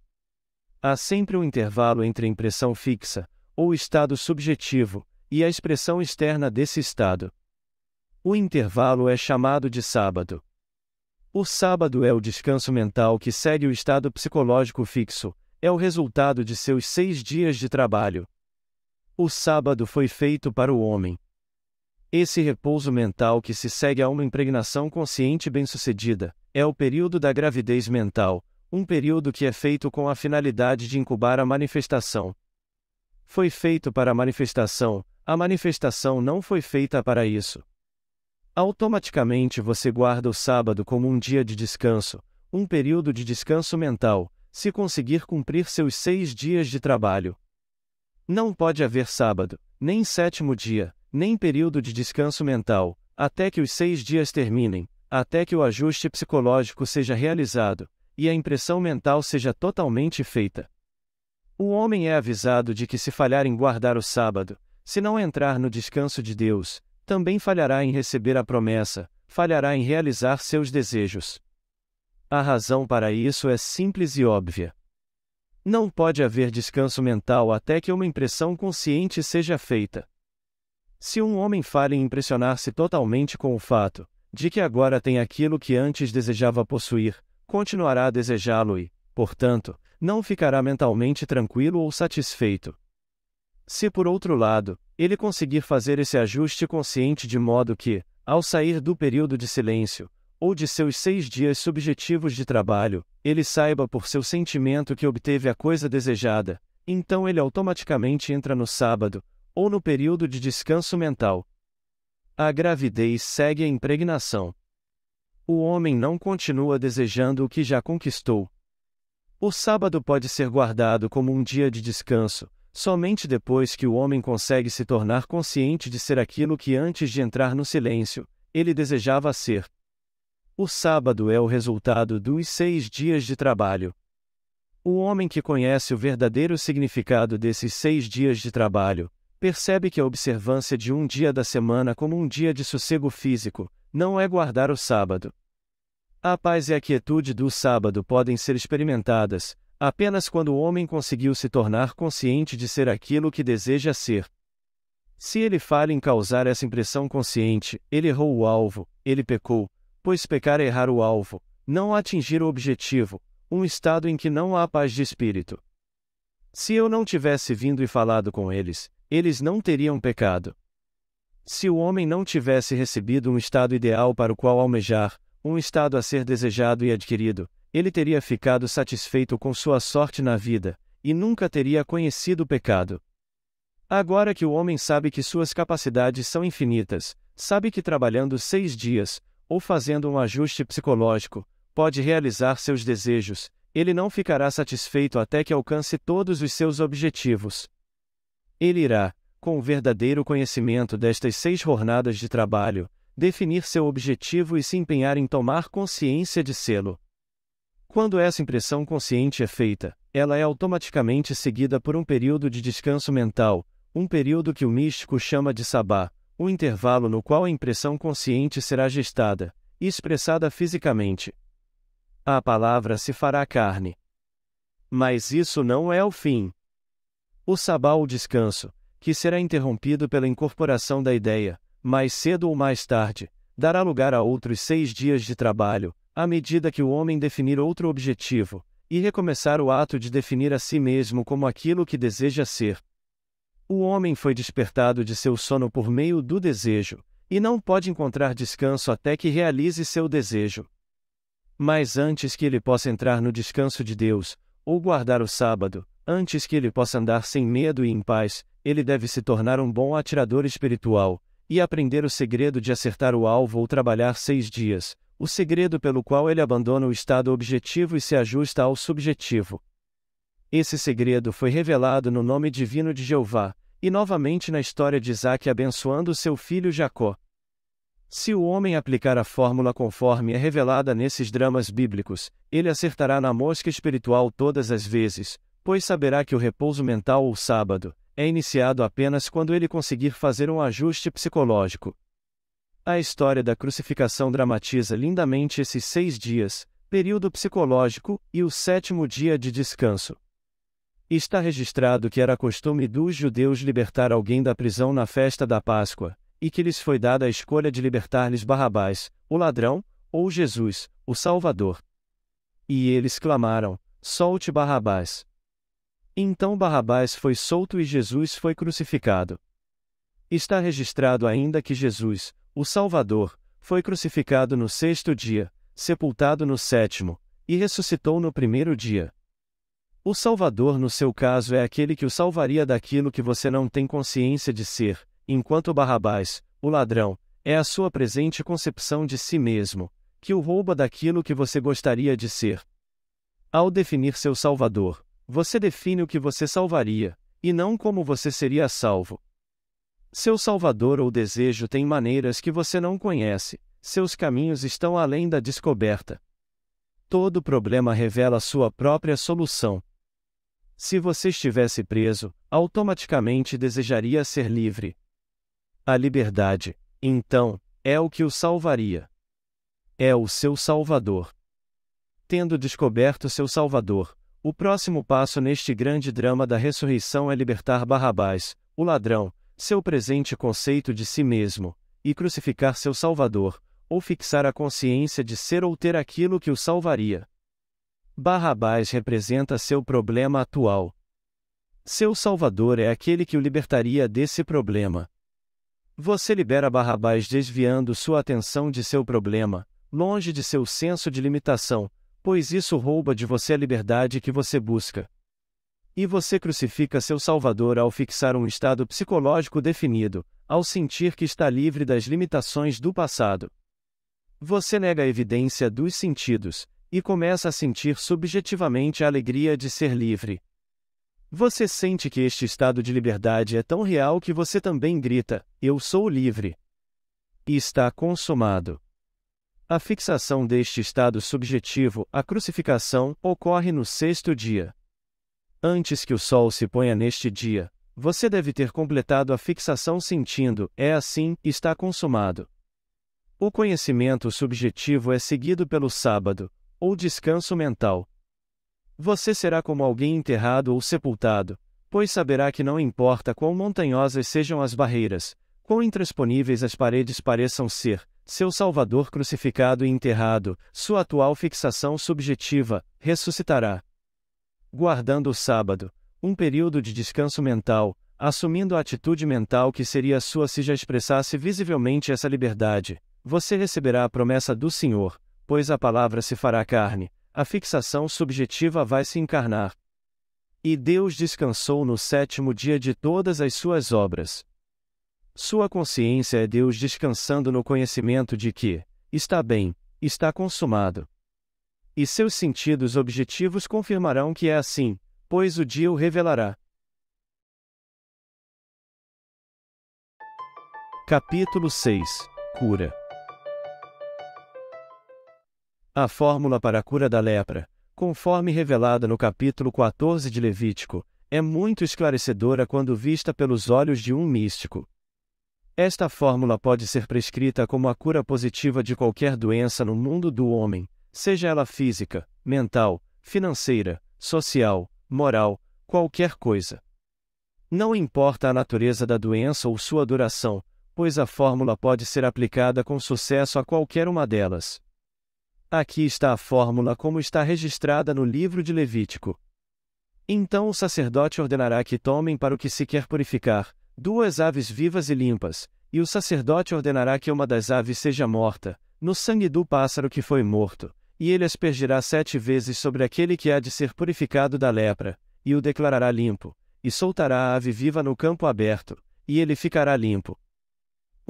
Há sempre um intervalo entre a impressão fixa, ou estado subjetivo, e a expressão externa desse estado. O intervalo é chamado de sábado. O sábado é o descanso mental que segue o estado psicológico fixo, é o resultado de seus seis dias de trabalho. O sábado foi feito para o homem, esse repouso mental que se segue a uma impregnação consciente bem-sucedida é o período da gravidez mental, um período que é feito com a finalidade de incubar a manifestação. Foi feito para a manifestação, a manifestação não foi feita para isso. Automaticamente você guarda o sábado como um dia de descanso, um período de descanso mental, se conseguir cumprir seus seis dias de trabalho. Não pode haver sábado, nem sétimo dia, nem período de descanso mental, até que os seis dias terminem, até que o ajuste psicológico seja realizado, e a impressão mental seja totalmente feita. O homem é avisado de que se falhar em guardar o sábado, se não entrar no descanso de Deus, também falhará em receber a promessa, falhará em realizar seus desejos. A razão para isso é simples e óbvia. Não pode haver descanso mental até que uma impressão consciente seja feita. Se um homem falha em impressionar-se totalmente com o fato de que agora tem aquilo que antes desejava possuir, continuará a desejá-lo e, portanto, não ficará mentalmente tranquilo ou satisfeito. Se por outro lado, ele conseguir fazer esse ajuste consciente de modo que, ao sair do período de silêncio, ou de seus seis dias subjetivos de trabalho, ele saiba por seu sentimento que obteve a coisa desejada, então ele automaticamente entra no sábado, ou no período de descanso mental. A gravidez segue a impregnação. O homem não continua desejando o que já conquistou. O sábado pode ser guardado como um dia de descanso, somente depois que o homem consegue se tornar consciente de ser aquilo que antes de entrar no silêncio, ele desejava ser. O sábado é o resultado dos seis dias de trabalho. O homem que conhece o verdadeiro significado desses seis dias de trabalho, percebe que a observância de um dia da semana como um dia de sossego físico, não é guardar o sábado. A paz e a quietude do sábado podem ser experimentadas, apenas quando o homem conseguiu se tornar consciente de ser aquilo que deseja ser. Se ele falha em causar essa impressão consciente, ele errou o alvo, ele pecou, pois pecar é errar o alvo, não atingir o objetivo, um estado em que não há paz de espírito. Se eu não tivesse vindo e falado com eles, eles não teriam pecado. Se o homem não tivesse recebido um estado ideal para o qual almejar, um estado a ser desejado e adquirido, ele teria ficado satisfeito com sua sorte na vida, e nunca teria conhecido o pecado. Agora que o homem sabe que suas capacidades são infinitas, sabe que trabalhando seis dias, ou fazendo um ajuste psicológico, pode realizar seus desejos, ele não ficará satisfeito até que alcance todos os seus objetivos. Ele irá, com o verdadeiro conhecimento destas seis jornadas de trabalho, definir seu objetivo e se empenhar em tomar consciência de sê-lo. Quando essa impressão consciente é feita, ela é automaticamente seguida por um período de descanso mental, um período que o místico chama de sabá, o intervalo no qual a impressão consciente será gestada, e expressada fisicamente, a palavra se fará carne. Mas isso não é o fim. O sabá ou descanso, que será interrompido pela incorporação da ideia, mais cedo ou mais tarde, dará lugar a outros seis dias de trabalho, à medida que o homem definir outro objetivo, e recomeçar o ato de definir a si mesmo como aquilo que deseja ser. O homem foi despertado de seu sono por meio do desejo, e não pode encontrar descanso até que realize seu desejo. Mas antes que ele possa entrar no descanso de Deus, ou guardar o sábado, antes que ele possa andar sem medo e em paz, ele deve se tornar um bom atirador espiritual, e aprender o segredo de acertar o alvo ou trabalhar seis dias, o segredo pelo qual ele abandona o estado objetivo e se ajusta ao subjetivo. Esse segredo foi revelado no nome divino de Jeová, e novamente na história de Isaac abençoando seu filho Jacó. Se o homem aplicar a fórmula conforme é revelada nesses dramas bíblicos, ele acertará na mosca espiritual todas as vezes, pois saberá que o repouso mental ou sábado é iniciado apenas quando ele conseguir fazer um ajuste psicológico. A história da crucificação dramatiza lindamente esses seis dias, período psicológico, e o sétimo dia de descanso. Está registrado que era costume dos judeus libertar alguém da prisão na festa da Páscoa, e que lhes foi dada a escolha de libertar-lhes Barrabás, o ladrão, ou Jesus, o Salvador. E eles clamaram: Solte Barrabás. Então Barrabás foi solto e Jesus foi crucificado. Está registrado ainda que Jesus, o Salvador, foi crucificado no sexto dia, sepultado no sétimo, e ressuscitou no primeiro dia. O Salvador, no seu caso, é aquele que o salvaria daquilo que você não tem consciência de ser, enquanto Barrabás, o ladrão, é a sua presente concepção de si mesmo, que o rouba daquilo que você gostaria de ser. Ao definir seu Salvador, você define o que você salvaria, e não como você seria salvo. Seu Salvador ou desejo tem maneiras que você não conhece, seus caminhos estão além da descoberta. Todo problema revela sua própria solução. Se você estivesse preso, automaticamente desejaria ser livre, a liberdade, então, é o que o salvaria. É o seu Salvador. Tendo descoberto seu Salvador, o próximo passo neste grande drama da ressurreição é libertar Barrabás, o ladrão, seu presente conceito de si mesmo, e crucificar seu Salvador, ou fixar a consciência de ser ou ter aquilo que o salvaria. Barrabás representa seu problema atual. Seu Salvador é aquele que o libertaria desse problema. Você libera Barrabás desviando sua atenção de seu problema, longe de seu senso de limitação, pois isso rouba de você a liberdade que você busca. E você crucifica seu Salvador ao fixar um estado psicológico definido, ao sentir que está livre das limitações do passado. Você nega a evidência dos sentidos, e começa a sentir subjetivamente a alegria de ser livre. Você sente que este estado de liberdade é tão real que você também grita: Eu sou livre. E está consumado. A fixação deste estado subjetivo, a crucificação, ocorre no sexto dia. Antes que o sol se ponha neste dia, você deve ter completado a fixação sentindo: É assim, está consumado. O conhecimento subjetivo é seguido pelo sábado, ou descanso mental, você será como alguém enterrado ou sepultado, pois saberá que não importa quão montanhosas sejam as barreiras, quão intransponíveis as paredes pareçam ser, seu Salvador crucificado e enterrado, sua atual fixação subjetiva, ressuscitará. Guardando o sábado, um período de descanso mental, assumindo a atitude mental que seria sua se já expressasse visivelmente essa liberdade, você receberá a promessa do Senhor, pois a palavra se fará carne, a fixação subjetiva vai se encarnar. E Deus descansou no sétimo dia de todas as suas obras. Sua consciência é Deus descansando no conhecimento de que, está bem, está consumado. E seus sentidos objetivos confirmarão que é assim, pois o dia o revelará. Capítulo 6 Cura a fórmula para a cura da lepra, conforme revelada no capítulo 14 de Levítico, é muito esclarecedora quando vista pelos olhos de um místico. Esta fórmula pode ser prescrita como a cura positiva de qualquer doença no mundo do homem, seja ela física, mental, financeira, social, moral, qualquer coisa. Não importa a natureza da doença ou sua duração, pois a fórmula pode ser aplicada com sucesso a qualquer uma delas. Aqui está a fórmula como está registrada no livro de Levítico. Então o sacerdote ordenará que tomem para o que se quer purificar, duas aves vivas e limpas, e o sacerdote ordenará que uma das aves seja morta, no sangue do pássaro que foi morto, e ele aspergirá sete vezes sobre aquele que há de ser purificado da lepra, e o declarará limpo, e soltará a ave viva no campo aberto, e ele ficará limpo.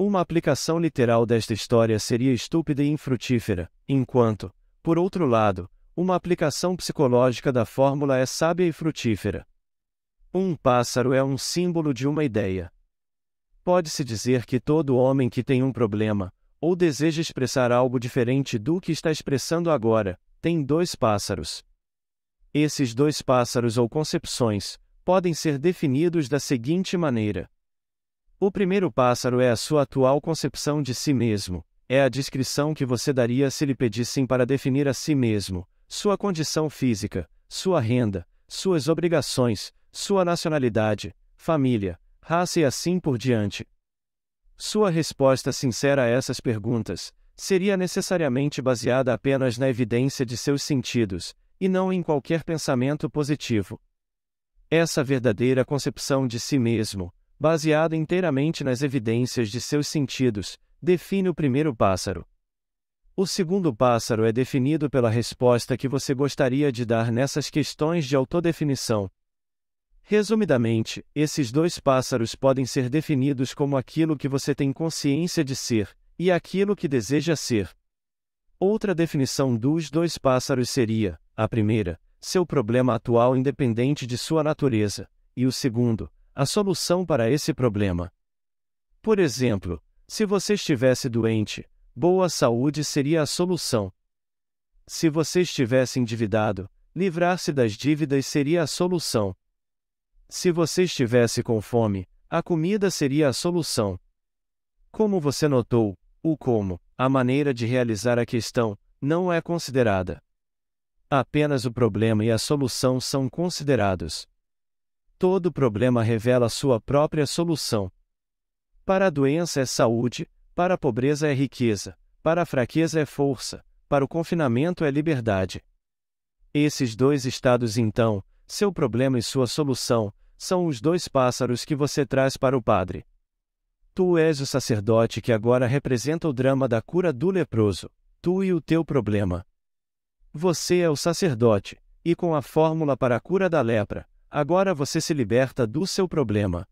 Uma aplicação literal desta história seria estúpida e infrutífera, enquanto, por outro lado, uma aplicação psicológica da fórmula é sábia e frutífera. Um pássaro é um símbolo de uma ideia. Pode-se dizer que todo homem que tem um problema, ou deseja expressar algo diferente do que está expressando agora, tem dois pássaros. Esses dois pássaros ou concepções podem ser definidos da seguinte maneira: o primeiro pássaro é a sua atual concepção de si mesmo, é a descrição que você daria se lhe pedissem para definir a si mesmo, sua condição física, sua renda, suas obrigações, sua nacionalidade, família, raça e assim por diante. Sua resposta sincera a essas perguntas seria necessariamente baseada apenas na evidência de seus sentidos, e não em qualquer pensamento positivo. Essa verdadeira concepção de si mesmo baseado inteiramente nas evidências de seus sentidos, define o primeiro pássaro. O segundo pássaro é definido pela resposta que você gostaria de dar nessas questões de autodefinição. Resumidamente, esses dois pássaros podem ser definidos como aquilo que você tem consciência de ser e aquilo que deseja ser. Outra definição dos dois pássaros seria: a primeira, seu problema atual independente de sua natureza, e o segundo, a solução para esse problema. Por exemplo, se você estivesse doente, boa saúde seria a solução. Se você estivesse endividado, livrar-se das dívidas seria a solução. Se você estivesse com fome, a comida seria a solução. Como você notou, o como, a maneira de realizar a questão, não é considerada. Apenas o problema e a solução são considerados. Todo problema revela sua própria solução. Para a doença é saúde, para a pobreza é riqueza, para a fraqueza é força, para o confinamento é liberdade. Esses dois estados, então, seu problema e sua solução, são os dois pássaros que você traz para o Padre. Tu és o sacerdote que agora representa o drama da cura do leproso, tu e o teu problema. Você é o sacerdote, e com a fórmula para a cura da lepra, Agora você se liberta do seu problema.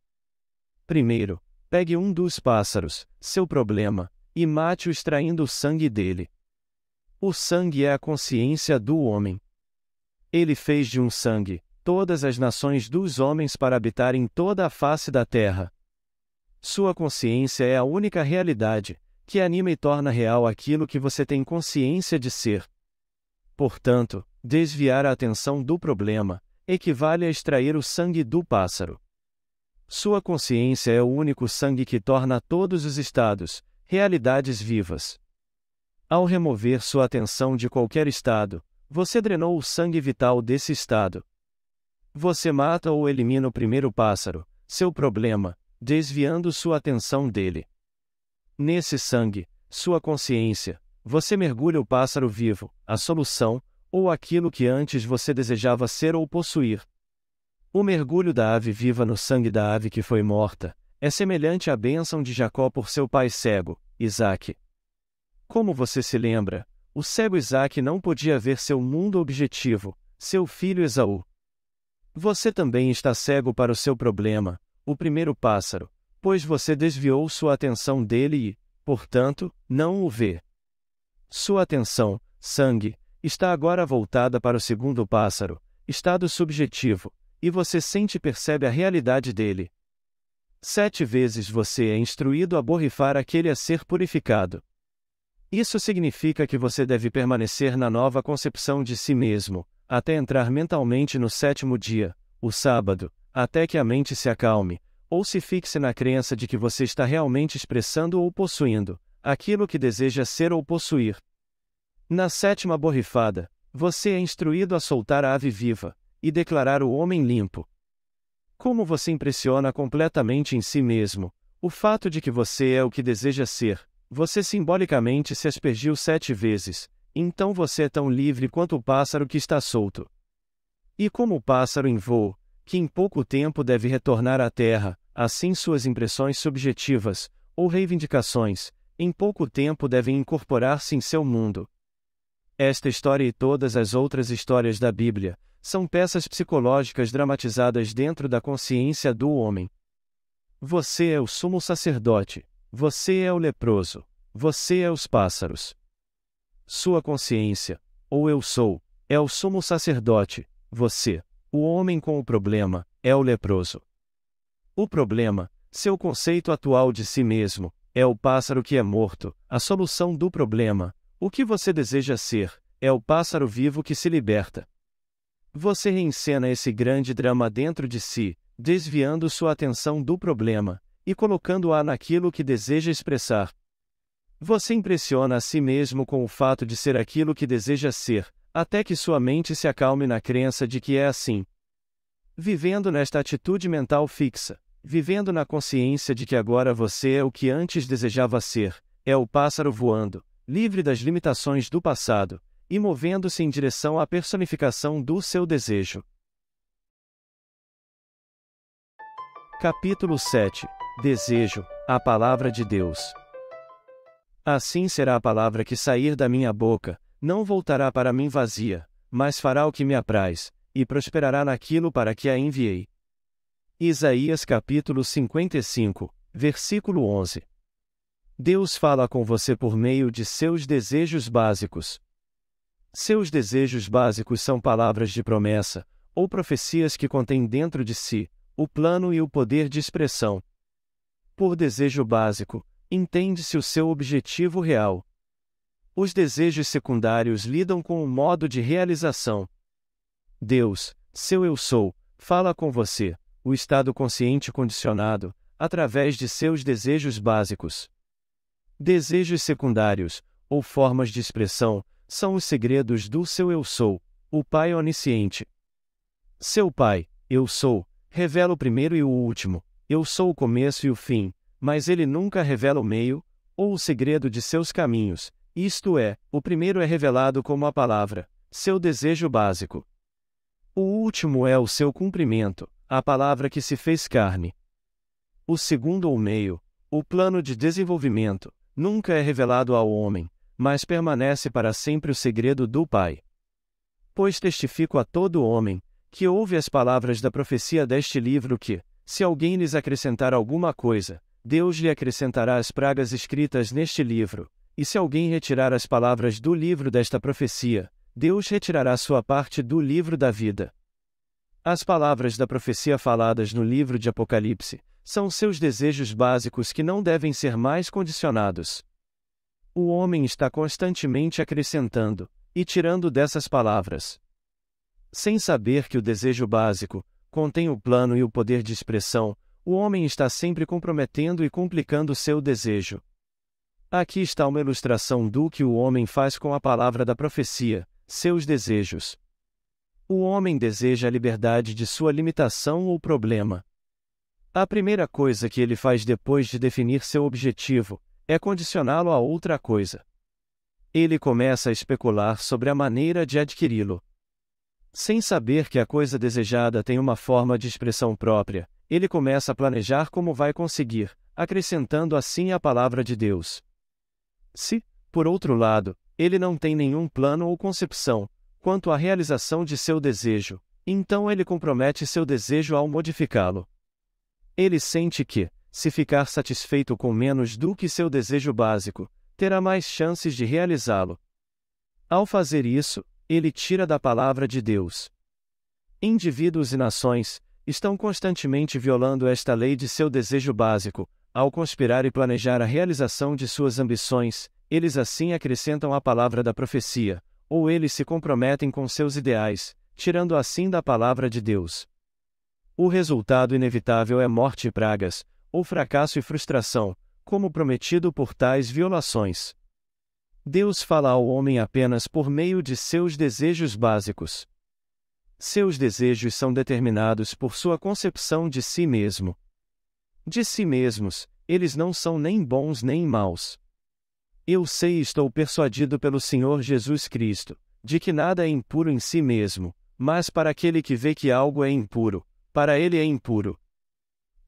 Primeiro, pegue um dos pássaros, seu problema, e mate-o extraindo o sangue dele. O sangue é a consciência do homem. Ele fez de um sangue todas as nações dos homens para habitarem toda a face da terra. Sua consciência é a única realidade, que anima e torna real aquilo que você tem consciência de ser. Portanto, desviar a atenção do problema, equivale a extrair o sangue do pássaro. Sua consciência é o único sangue que torna todos os estados, realidades vivas. Ao remover sua atenção de qualquer estado, você drenou o sangue vital desse estado. Você mata ou elimina o primeiro pássaro, seu problema, desviando sua atenção dele. Nesse sangue, sua consciência, você mergulha o pássaro vivo, a solução, ou aquilo que antes você desejava ser ou possuir. O mergulho da ave viva no sangue da ave que foi morta é semelhante à bênção de Jacó por seu pai cego, Isaac. Como você se lembra, o cego Isaac não podia ver seu mundo objetivo, seu filho Esaú. Você também está cego para o seu problema, o primeiro pássaro, pois você desviou sua atenção dele e, portanto, não o vê. Sua atenção, sangue, está agora voltada para o segundo pássaro, estado subjetivo, e você sente e percebe a realidade dele. Sete vezes você é instruído a borrifar aquele a ser purificado. Isso significa que você deve permanecer na nova concepção de si mesmo, até entrar mentalmente no sétimo dia, o sábado, até que a mente se acalme, ou se fixe na crença de que você está realmente expressando ou possuindo aquilo que deseja ser ou possuir. Na sétima borrifada, você é instruído a soltar a ave viva e declarar o homem limpo. Como você impressiona completamente em si mesmo o fato de que você é o que deseja ser, você simbolicamente se aspergiu sete vezes, então você é tão livre quanto o pássaro que está solto. E como o pássaro em voo, que em pouco tempo deve retornar à terra, assim suas impressões subjetivas, ou reivindicações, em pouco tempo devem incorporar-se em seu mundo, esta história e todas as outras histórias da Bíblia são peças psicológicas dramatizadas dentro da consciência do homem. Você é o sumo sacerdote, você é o leproso, você é os pássaros. Sua consciência, ou eu sou, é o sumo sacerdote, você, o homem com o problema, é o leproso. O problema, seu conceito atual de si mesmo, é o pássaro que é morto, a solução do problema, o que você deseja ser é o pássaro vivo que se liberta. Você reencena esse grande drama dentro de si, desviando sua atenção do problema e colocando-a naquilo que deseja expressar. Você impressiona a si mesmo com o fato de ser aquilo que deseja ser, até que sua mente se acalme na crença de que é assim. Vivendo nesta atitude mental fixa, vivendo na consciência de que agora você é o que antes desejava ser, é o pássaro voando, livre das limitações do passado, e movendo-se em direção à personificação do seu desejo. Capítulo 7 Desejo A Palavra de Deus Assim será a palavra que sair da minha boca, não voltará para mim vazia, mas fará o que me apraz, e prosperará naquilo para que a enviei. Isaías capítulo 55, versículo 11 Deus fala com você por meio de seus desejos básicos. Seus desejos básicos são palavras de promessa, ou profecias que contêm dentro de si o plano e o poder de expressão. Por desejo básico, entende-se o seu objetivo real. Os desejos secundários lidam com o modo de realização. Deus, seu eu sou, fala com você, o estado consciente condicionado, através de seus desejos básicos desejos secundários, ou formas de expressão, são os segredos do seu Eu Sou, o Pai Onisciente. Seu Pai, Eu Sou, revela o primeiro e o último, Eu Sou o começo e o fim, mas ele nunca revela o meio, ou o segredo de seus caminhos, isto é, o primeiro é revelado como a palavra, seu desejo básico. O último é o seu cumprimento, a palavra que se fez carne. O segundo ou meio, o plano de desenvolvimento, nunca é revelado ao homem, mas permanece para sempre o segredo do Pai. Pois testifico a todo homem, que ouve as palavras da profecia deste livro que, se alguém lhes acrescentar alguma coisa, Deus lhe acrescentará as pragas escritas neste livro, e se alguém retirar as palavras do livro desta profecia, Deus retirará sua parte do livro da vida. As palavras da profecia faladas no livro de Apocalipse são seus desejos básicos que não devem ser mais condicionados. O homem está constantemente acrescentando e tirando dessas palavras. Sem saber que o desejo básico contém o plano e o poder de expressão, o homem está sempre comprometendo e complicando seu desejo. Aqui está uma ilustração do que o homem faz com a palavra da profecia, seus desejos. O homem deseja a liberdade de sua limitação ou problema. A primeira coisa que ele faz depois de definir seu objetivo é condicioná-lo a outra coisa. Ele começa a especular sobre a maneira de adquiri-lo. Sem saber que a coisa desejada tem uma forma de expressão própria, ele começa a planejar como vai conseguir, acrescentando assim a palavra de Deus. Se, por outro lado, ele não tem nenhum plano ou concepção quanto à realização de seu desejo, então ele compromete seu desejo ao modificá-lo. Ele sente que, se ficar satisfeito com menos do que seu desejo básico, terá mais chances de realizá-lo. Ao fazer isso, ele tira da palavra de Deus. Indivíduos e nações estão constantemente violando esta lei de seu desejo básico, ao conspirar e planejar a realização de suas ambições, eles assim acrescentam a palavra da profecia, ou eles se comprometem com seus ideais, tirando assim da palavra de Deus. O resultado inevitável é morte e pragas, ou fracasso e frustração, como prometido por tais violações. Deus fala ao homem apenas por meio de seus desejos básicos. Seus desejos são determinados por sua concepção de si mesmo. De si mesmos, eles não são nem bons nem maus. Eu sei e estou persuadido pelo Senhor Jesus Cristo, de que nada é impuro em si mesmo, mas para aquele que vê que algo é impuro, para ele é impuro.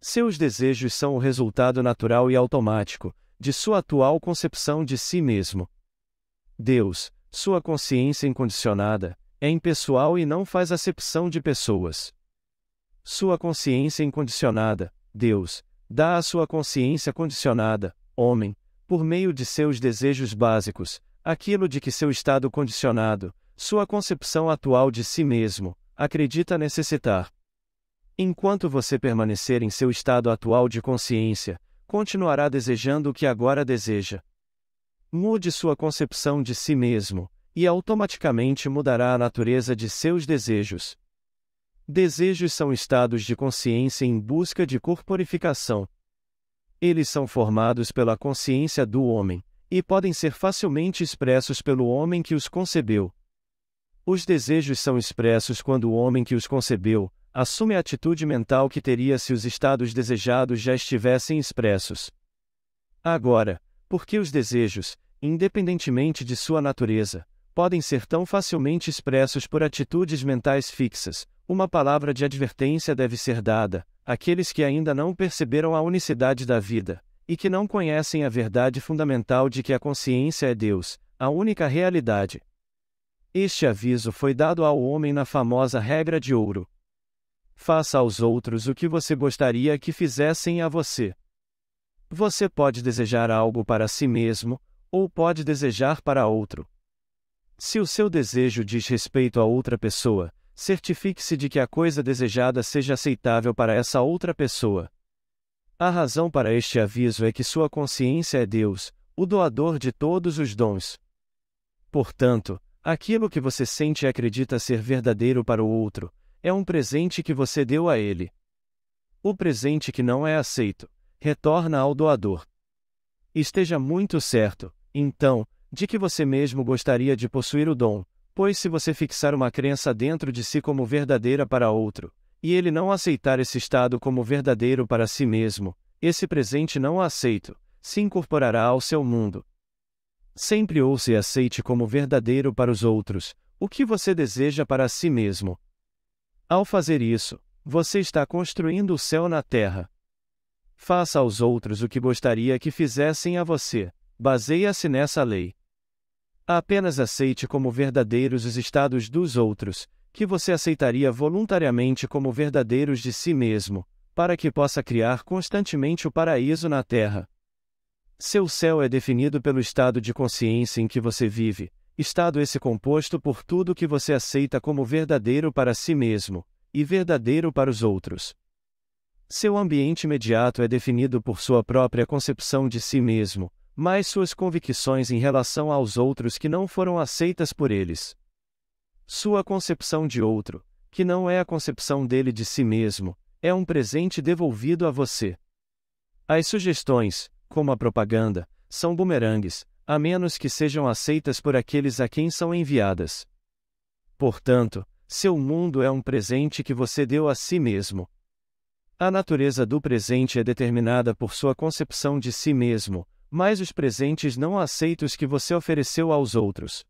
Seus desejos são o resultado natural e automático de sua atual concepção de si mesmo. Deus, sua consciência incondicionada, é impessoal e não faz acepção de pessoas. Sua consciência incondicionada, Deus, dá à sua consciência condicionada, homem, por meio de seus desejos básicos, aquilo de que seu estado condicionado, sua concepção atual de si mesmo, acredita necessitar. Enquanto você permanecer em seu estado atual de consciência, continuará desejando o que agora deseja. Mude sua concepção de si mesmo, e automaticamente mudará a natureza de seus desejos. Desejos são estados de consciência em busca de corporificação. Eles são formados pela consciência do homem, e podem ser facilmente expressos pelo homem que os concebeu. Os desejos são expressos quando o homem que os concebeu, assume a atitude mental que teria se os estados desejados já estivessem expressos. Agora, porque os desejos, independentemente de sua natureza, podem ser tão facilmente expressos por atitudes mentais fixas, uma palavra de advertência deve ser dada àqueles que ainda não perceberam a unicidade da vida, e que não conhecem a verdade fundamental de que a consciência é Deus, a única realidade. Este aviso foi dado ao homem na famosa regra de ouro, faça aos outros o que você gostaria que fizessem a você. Você pode desejar algo para si mesmo, ou pode desejar para outro. Se o seu desejo diz respeito a outra pessoa, certifique-se de que a coisa desejada seja aceitável para essa outra pessoa. A razão para este aviso é que sua consciência é Deus, o doador de todos os dons. Portanto, aquilo que você sente e acredita ser verdadeiro para o outro, é um presente que você deu a ele. O presente que não é aceito retorna ao doador. Esteja muito certo, então, de que você mesmo gostaria de possuir o dom, pois se você fixar uma crença dentro de si como verdadeira para outro, e ele não aceitar esse estado como verdadeiro para si mesmo, esse presente não aceito se incorporará ao seu mundo. Sempre ouça e aceite como verdadeiro para os outros o que você deseja para si mesmo, ao fazer isso, você está construindo o céu na terra. Faça aos outros o que gostaria que fizessem a você. Baseia-se nessa lei. Apenas aceite como verdadeiros os estados dos outros, que você aceitaria voluntariamente como verdadeiros de si mesmo, para que possa criar constantemente o paraíso na terra. Seu céu é definido pelo estado de consciência em que você vive, Estado esse composto por tudo que você aceita como verdadeiro para si mesmo e verdadeiro para os outros. Seu ambiente imediato é definido por sua própria concepção de si mesmo, mais suas convicções em relação aos outros que não foram aceitas por eles. Sua concepção de outro, que não é a concepção dele de si mesmo, é um presente devolvido a você. As sugestões, como a propaganda, são bumerangues, a menos que sejam aceitas por aqueles a quem são enviadas. Portanto, seu mundo é um presente que você deu a si mesmo. A natureza do presente é determinada por sua concepção de si mesmo, mas os presentes não aceitos que você ofereceu aos outros.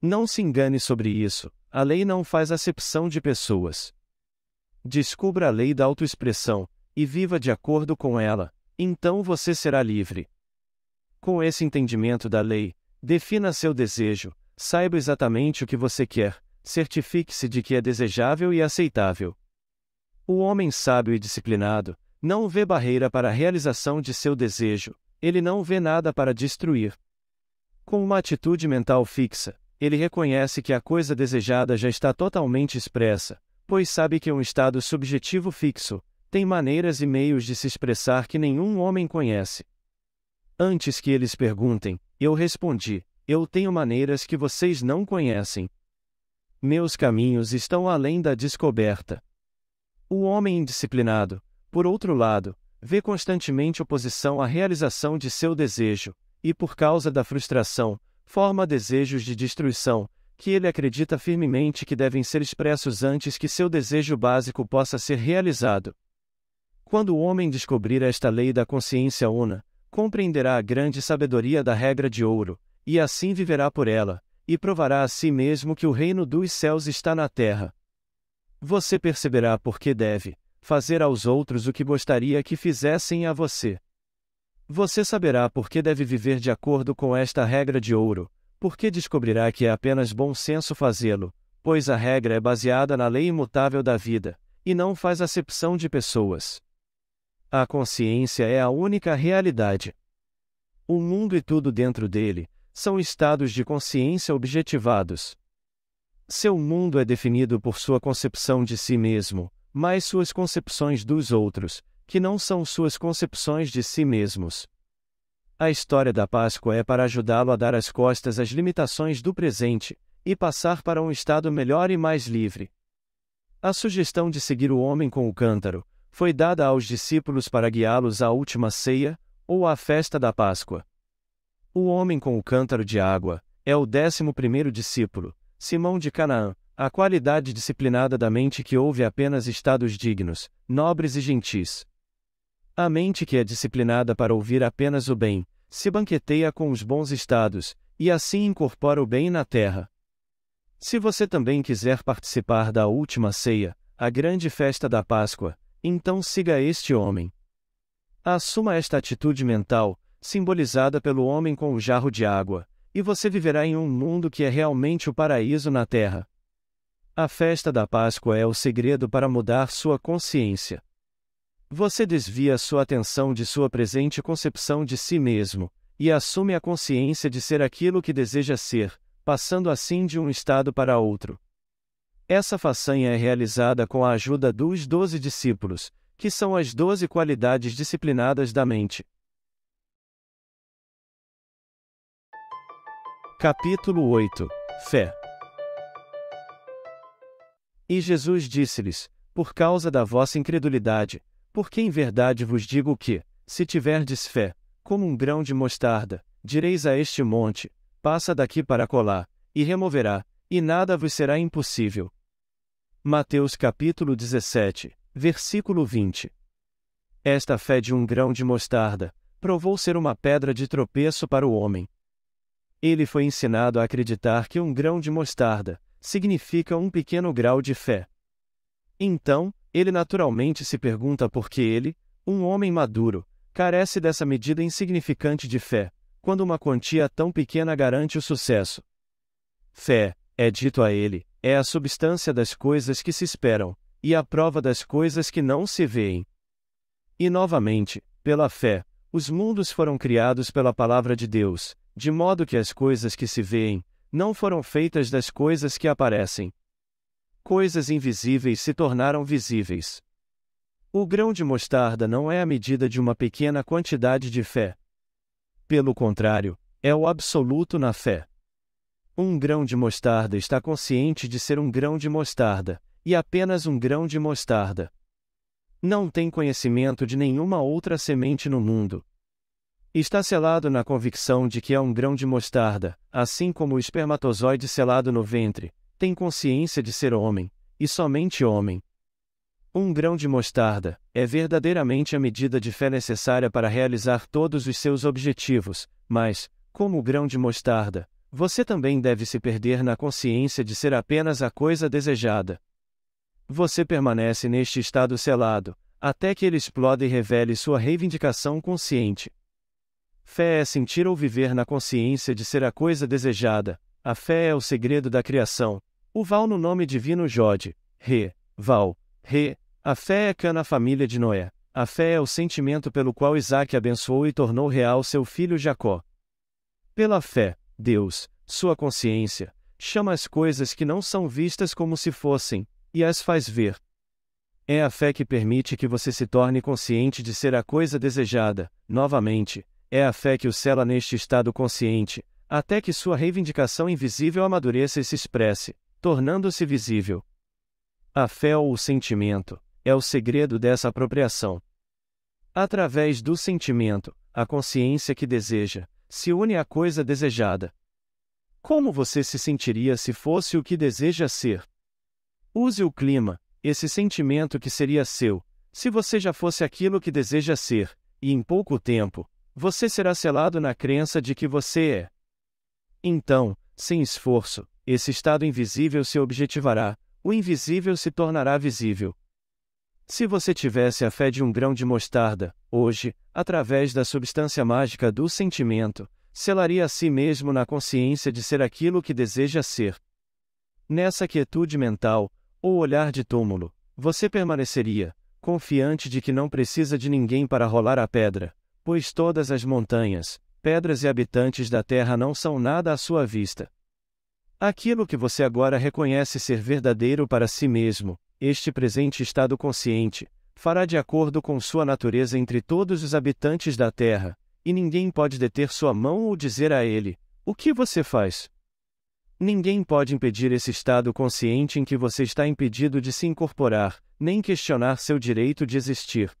Não se engane sobre isso, a lei não faz acepção de pessoas. Descubra a lei da autoexpressão, e viva de acordo com ela, então você será livre. Com esse entendimento da lei, defina seu desejo, saiba exatamente o que você quer, certifique-se de que é desejável e aceitável. O homem sábio e disciplinado não vê barreira para a realização de seu desejo, ele não vê nada para destruir. Com uma atitude mental fixa, ele reconhece que a coisa desejada já está totalmente expressa, pois sabe que um estado subjetivo fixo tem maneiras e meios de se expressar que nenhum homem conhece. Antes que eles perguntem, eu respondi: Eu tenho maneiras que vocês não conhecem. Meus caminhos estão além da descoberta. O homem indisciplinado, por outro lado, vê constantemente oposição à realização de seu desejo, e por causa da frustração, forma desejos de destruição, que ele acredita firmemente que devem ser expressos antes que seu desejo básico possa ser realizado. Quando o homem descobrir esta lei da consciência una, compreenderá a grande sabedoria da regra de ouro, e assim viverá por ela, e provará a si mesmo que o reino dos céus está na terra. Você perceberá por que deve fazer aos outros o que gostaria que fizessem a você. Você saberá por que deve viver de acordo com esta regra de ouro, porque descobrirá que é apenas bom senso fazê-lo, pois a regra é baseada na lei imutável da vida, e não faz acepção de pessoas. A consciência é a única realidade. O mundo e tudo dentro dele são estados de consciência objetivados. Seu mundo é definido por sua concepção de si mesmo, mas suas concepções dos outros, que não são suas concepções de si mesmos. A história da Páscoa é para ajudá-lo a dar as costas às limitações do presente e passar para um estado melhor e mais livre. A sugestão de seguir o homem com o cântaro foi dada aos discípulos para guiá-los à última ceia, ou à festa da Páscoa. O homem com o cântaro de água é o décimo primeiro discípulo, Simão de Canaã, a qualidade disciplinada da mente que ouve apenas estados dignos, nobres e gentis. A mente que é disciplinada para ouvir apenas o bem, se banqueteia com os bons estados, e assim incorpora o bem na terra. Se você também quiser participar da última ceia, a grande festa da Páscoa, então siga este homem. Assuma esta atitude mental, simbolizada pelo homem com o jarro de água, e você viverá em um mundo que é realmente o paraíso na terra. A festa da Páscoa é o segredo para mudar sua consciência. Você desvia sua atenção de sua presente concepção de si mesmo, e assume a consciência de ser aquilo que deseja ser, passando assim de um estado para outro. Essa façanha é realizada com a ajuda dos doze discípulos, que são as doze qualidades disciplinadas da mente. Capítulo 8 Fé E Jesus disse-lhes: Por causa da vossa incredulidade, porque em verdade vos digo que, se tiverdes fé, como um grão de mostarda, direis a este monte: passa daqui para colar, e removerá, e nada vos será impossível. Mateus capítulo 17, versículo 20. Esta fé de um grão de mostarda provou ser uma pedra de tropeço para o homem. Ele foi ensinado a acreditar que um grão de mostarda significa um pequeno grau de fé. Então, ele naturalmente se pergunta por que ele, um homem maduro, carece dessa medida insignificante de fé, quando uma quantia tão pequena garante o sucesso. Fé, é dito a ele, é a substância das coisas que se esperam, e a prova das coisas que não se veem. E novamente, pela fé, os mundos foram criados pela palavra de Deus, de modo que as coisas que se veem, não foram feitas das coisas que aparecem. Coisas invisíveis se tornaram visíveis. O grão de mostarda não é a medida de uma pequena quantidade de fé. Pelo contrário, é o absoluto na fé. Um grão de mostarda está consciente de ser um grão de mostarda, e apenas um grão de mostarda. Não tem conhecimento de nenhuma outra semente no mundo. Está selado na convicção de que é um grão de mostarda, assim como o espermatozoide selado no ventre, tem consciência de ser homem, e somente homem. Um grão de mostarda é verdadeiramente a medida de fé necessária para realizar todos os seus objetivos, mas, como o grão de mostarda, você também deve se perder na consciência de ser apenas a coisa desejada. Você permanece neste estado selado, até que ele explode e revele sua reivindicação consciente. Fé é sentir ou viver na consciência de ser a coisa desejada. A fé é o segredo da criação. O Val no nome divino Jode, Re, Val, Re. A fé é Cana, a família de Noé. A fé é o sentimento pelo qual Isaac abençoou e tornou real seu filho Jacó. Pela fé, Deus, sua consciência, chama as coisas que não são vistas como se fossem, e as faz ver. É a fé que permite que você se torne consciente de ser a coisa desejada, novamente, é a fé que o cela neste estado consciente, até que sua reivindicação invisível amadureça e se expresse, tornando-se visível. A fé ou o sentimento é o segredo dessa apropriação. Através do sentimento, a consciência que deseja, se une à coisa desejada. Como você se sentiria se fosse o que deseja ser? Use o clima, esse sentimento que seria seu, se você já fosse aquilo que deseja ser, e em pouco tempo, você será selado na crença de que você é. Então, sem esforço, esse estado invisível se objetivará, o invisível se tornará visível, se você tivesse a fé de um grão de mostarda, hoje, através da substância mágica do sentimento, selaria a si mesmo na consciência de ser aquilo que deseja ser. Nessa quietude mental, ou olhar de túmulo, você permaneceria, confiante de que não precisa de ninguém para rolar a pedra, pois todas as montanhas, pedras e habitantes da terra não são nada à sua vista. Aquilo que você agora reconhece ser verdadeiro para si mesmo, este presente estado consciente fará de acordo com sua natureza entre todos os habitantes da terra, e ninguém pode deter sua mão ou dizer a ele: O que você faz? Ninguém pode impedir esse estado consciente em que você está impedido de se incorporar, nem questionar seu direito de existir.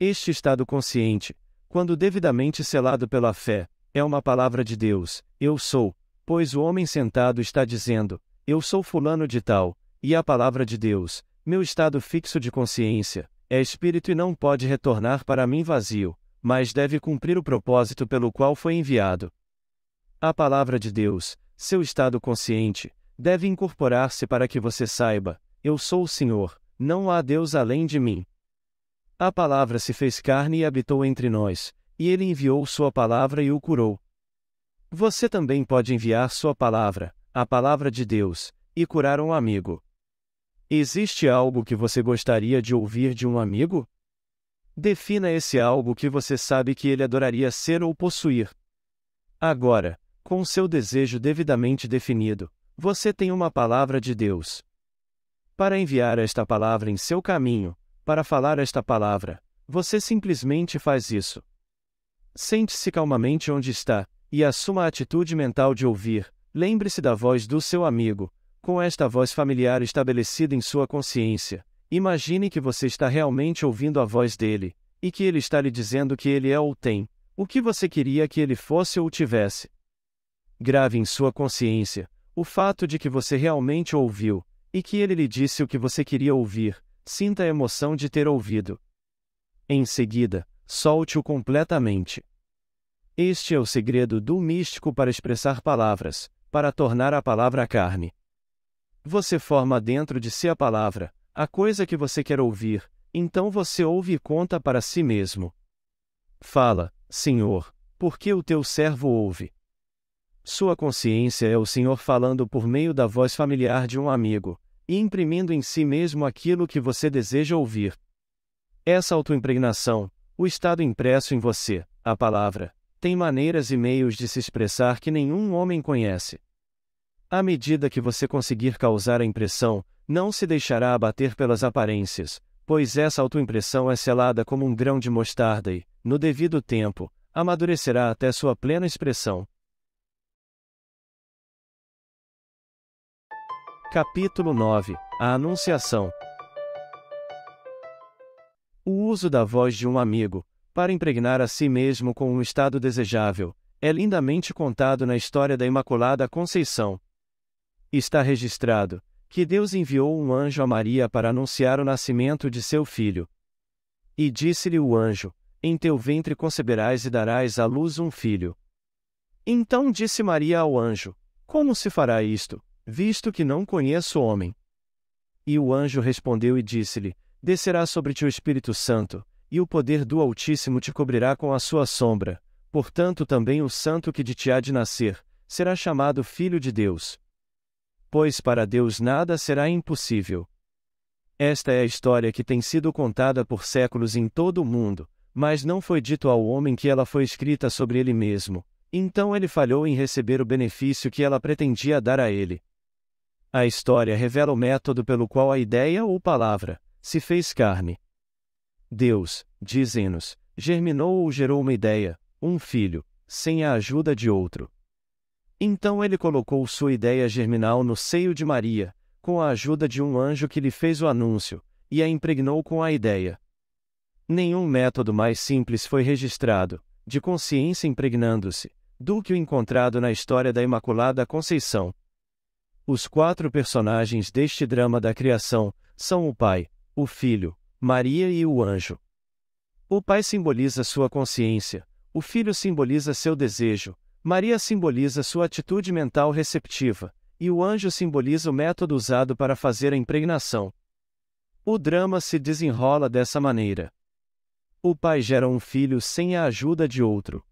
Este estado consciente, quando devidamente selado pela fé, é uma palavra de Deus: Eu sou, pois o homem sentado está dizendo: Eu sou Fulano de Tal, e a palavra de Deus, meu estado fixo de consciência, é espírito e não pode retornar para mim vazio, mas deve cumprir o propósito pelo qual foi enviado. A palavra de Deus, seu estado consciente, deve incorporar-se para que você saiba: eu sou o Senhor, não há Deus além de mim. A palavra se fez carne e habitou entre nós, e ele enviou sua palavra e o curou. Você também pode enviar sua palavra, a palavra de Deus, e curar um amigo. Existe algo que você gostaria de ouvir de um amigo? Defina esse algo que você sabe que ele adoraria ser ou possuir. Agora, com seu desejo devidamente definido, você tem uma palavra de Deus. Para enviar esta palavra em seu caminho, para falar esta palavra, você simplesmente faz isso. Sente-se calmamente onde está, e assuma a atitude mental de ouvir, lembre-se da voz do seu amigo, com esta voz familiar estabelecida em sua consciência, imagine que você está realmente ouvindo a voz dele, e que ele está lhe dizendo que ele é ou tem, o que você queria que ele fosse ou tivesse. Grave em sua consciência o fato de que você realmente ouviu, e que ele lhe disse o que você queria ouvir, sinta a emoção de ter ouvido. Em seguida, solte-o completamente. Este é o segredo do místico para expressar palavras, para tornar a palavra carne. Você forma dentro de si a palavra, a coisa que você quer ouvir, então você ouve e conta para si mesmo. Fala, Senhor, porque o teu servo ouve. Sua consciência é o Senhor falando por meio da voz familiar de um amigo, e imprimindo em si mesmo aquilo que você deseja ouvir. Essa autoimpregnação, o estado impresso em você, a palavra, tem maneiras e meios de se expressar que nenhum homem conhece. À medida que você conseguir causar a impressão, não se deixará abater pelas aparências, pois essa autoimpressão é selada como um grão de mostarda e, no devido tempo, amadurecerá até sua plena expressão. Capítulo 9 A Anunciação O uso da voz de um amigo, para impregnar a si mesmo com um estado desejável, é lindamente contado na história da Imaculada Conceição. Está registrado que Deus enviou um anjo a Maria para anunciar o nascimento de seu filho. E disse-lhe o anjo: Em teu ventre conceberás e darás à luz um filho. Então disse Maria ao anjo: Como se fará isto, visto que não conheço homem? E o anjo respondeu e disse-lhe: Descerá sobre ti o Espírito Santo, e o poder do Altíssimo te cobrirá com a sua sombra. Portanto, também o santo que de ti há de nascer será chamado Filho de Deus pois para Deus nada será impossível. Esta é a história que tem sido contada por séculos em todo o mundo, mas não foi dito ao homem que ela foi escrita sobre ele mesmo, então ele falhou em receber o benefício que ela pretendia dar a ele. A história revela o método pelo qual a ideia ou palavra se fez carne. Deus, dizem-nos, germinou ou gerou uma ideia, um filho, sem a ajuda de outro, então ele colocou sua ideia germinal no seio de Maria, com a ajuda de um anjo que lhe fez o anúncio, e a impregnou com a ideia. Nenhum método mais simples foi registrado, de consciência impregnando-se, do que o encontrado na história da Imaculada Conceição. Os quatro personagens deste drama da criação são o Pai, o Filho, Maria e o Anjo. O Pai simboliza sua consciência, o Filho simboliza seu desejo, Maria simboliza sua atitude mental receptiva, e o anjo simboliza o método usado para fazer a impregnação. O drama se desenrola dessa maneira. O pai gera um filho sem a ajuda de outro.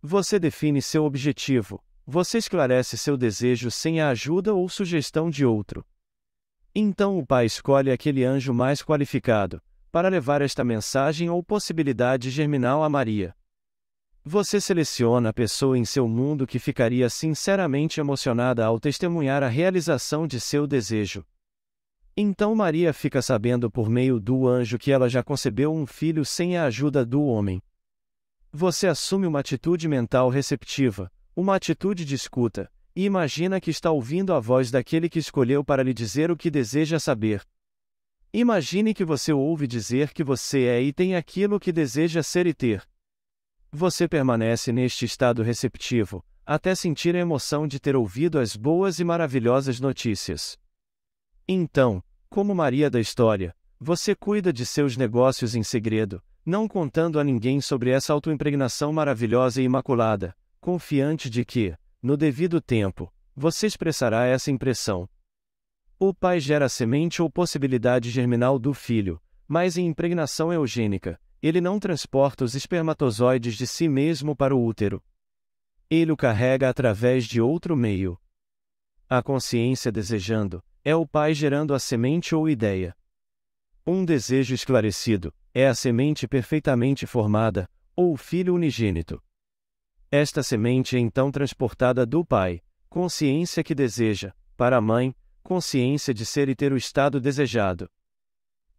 Você define seu objetivo, você esclarece seu desejo sem a ajuda ou sugestão de outro. Então o pai escolhe aquele anjo mais qualificado, para levar esta mensagem ou possibilidade germinal a Maria. Você seleciona a pessoa em seu mundo que ficaria sinceramente emocionada ao testemunhar a realização de seu desejo. Então Maria fica sabendo por meio do anjo que ela já concebeu um filho sem a ajuda do homem. Você assume uma atitude mental receptiva, uma atitude de escuta, e imagina que está ouvindo a voz daquele que escolheu para lhe dizer o que deseja saber. Imagine que você ouve dizer que você é e tem aquilo que deseja ser e ter. Você permanece neste estado receptivo, até sentir a emoção de ter ouvido as boas e maravilhosas notícias. Então, como Maria da História, você cuida de seus negócios em segredo, não contando a ninguém sobre essa autoimpregnação maravilhosa e imaculada, confiante de que, no devido tempo, você expressará essa impressão. O pai gera a semente ou possibilidade germinal do filho, mas em impregnação é eugênica, ele não transporta os espermatozoides de si mesmo para o útero. Ele o carrega através de outro meio. A consciência desejando é o pai gerando a semente ou ideia. Um desejo esclarecido é a semente perfeitamente formada, ou o filho unigênito. Esta semente é então transportada do pai, consciência que deseja, para a mãe, consciência de ser e ter o estado desejado.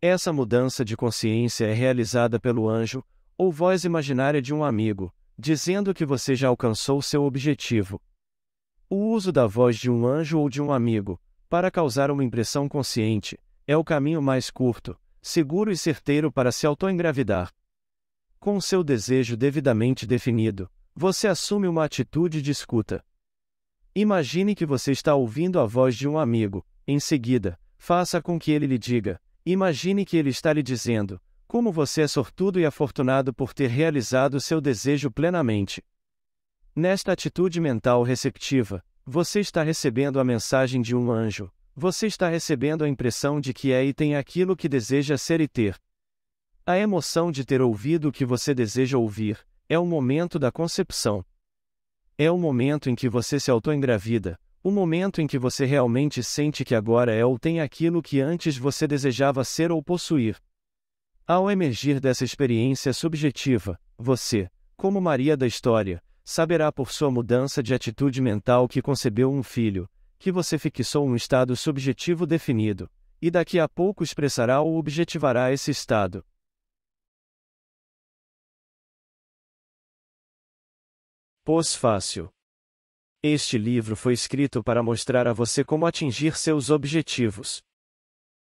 Essa mudança de consciência é realizada pelo anjo, ou voz imaginária de um amigo, dizendo que você já alcançou seu objetivo. O uso da voz de um anjo ou de um amigo, para causar uma impressão consciente, é o caminho mais curto, seguro e certeiro para se autoengravidar. Com seu desejo devidamente definido, você assume uma atitude de escuta. Imagine que você está ouvindo a voz de um amigo, em seguida, faça com que ele lhe diga: Imagine que ele está lhe dizendo: como você é sortudo e afortunado por ter realizado seu desejo plenamente. Nesta atitude mental receptiva, você está recebendo a mensagem de um anjo, você está recebendo a impressão de que é e tem aquilo que deseja ser e ter. A emoção de ter ouvido o que você deseja ouvir é o momento da concepção. É o momento em que você se autoengravida, o momento em que você realmente sente que agora é ou tem aquilo que antes você desejava ser ou possuir. Ao emergir dessa experiência subjetiva, você, como Maria da história, saberá por sua mudança de atitude mental que concebeu um filho, que você fixou um estado subjetivo definido, e daqui a pouco expressará ou objetivará esse estado. Pós-fácil este livro foi escrito para mostrar a você como atingir seus objetivos.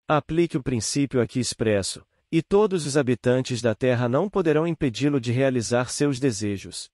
Aplique o princípio aqui expresso, e todos os habitantes da Terra não poderão impedi-lo de realizar seus desejos.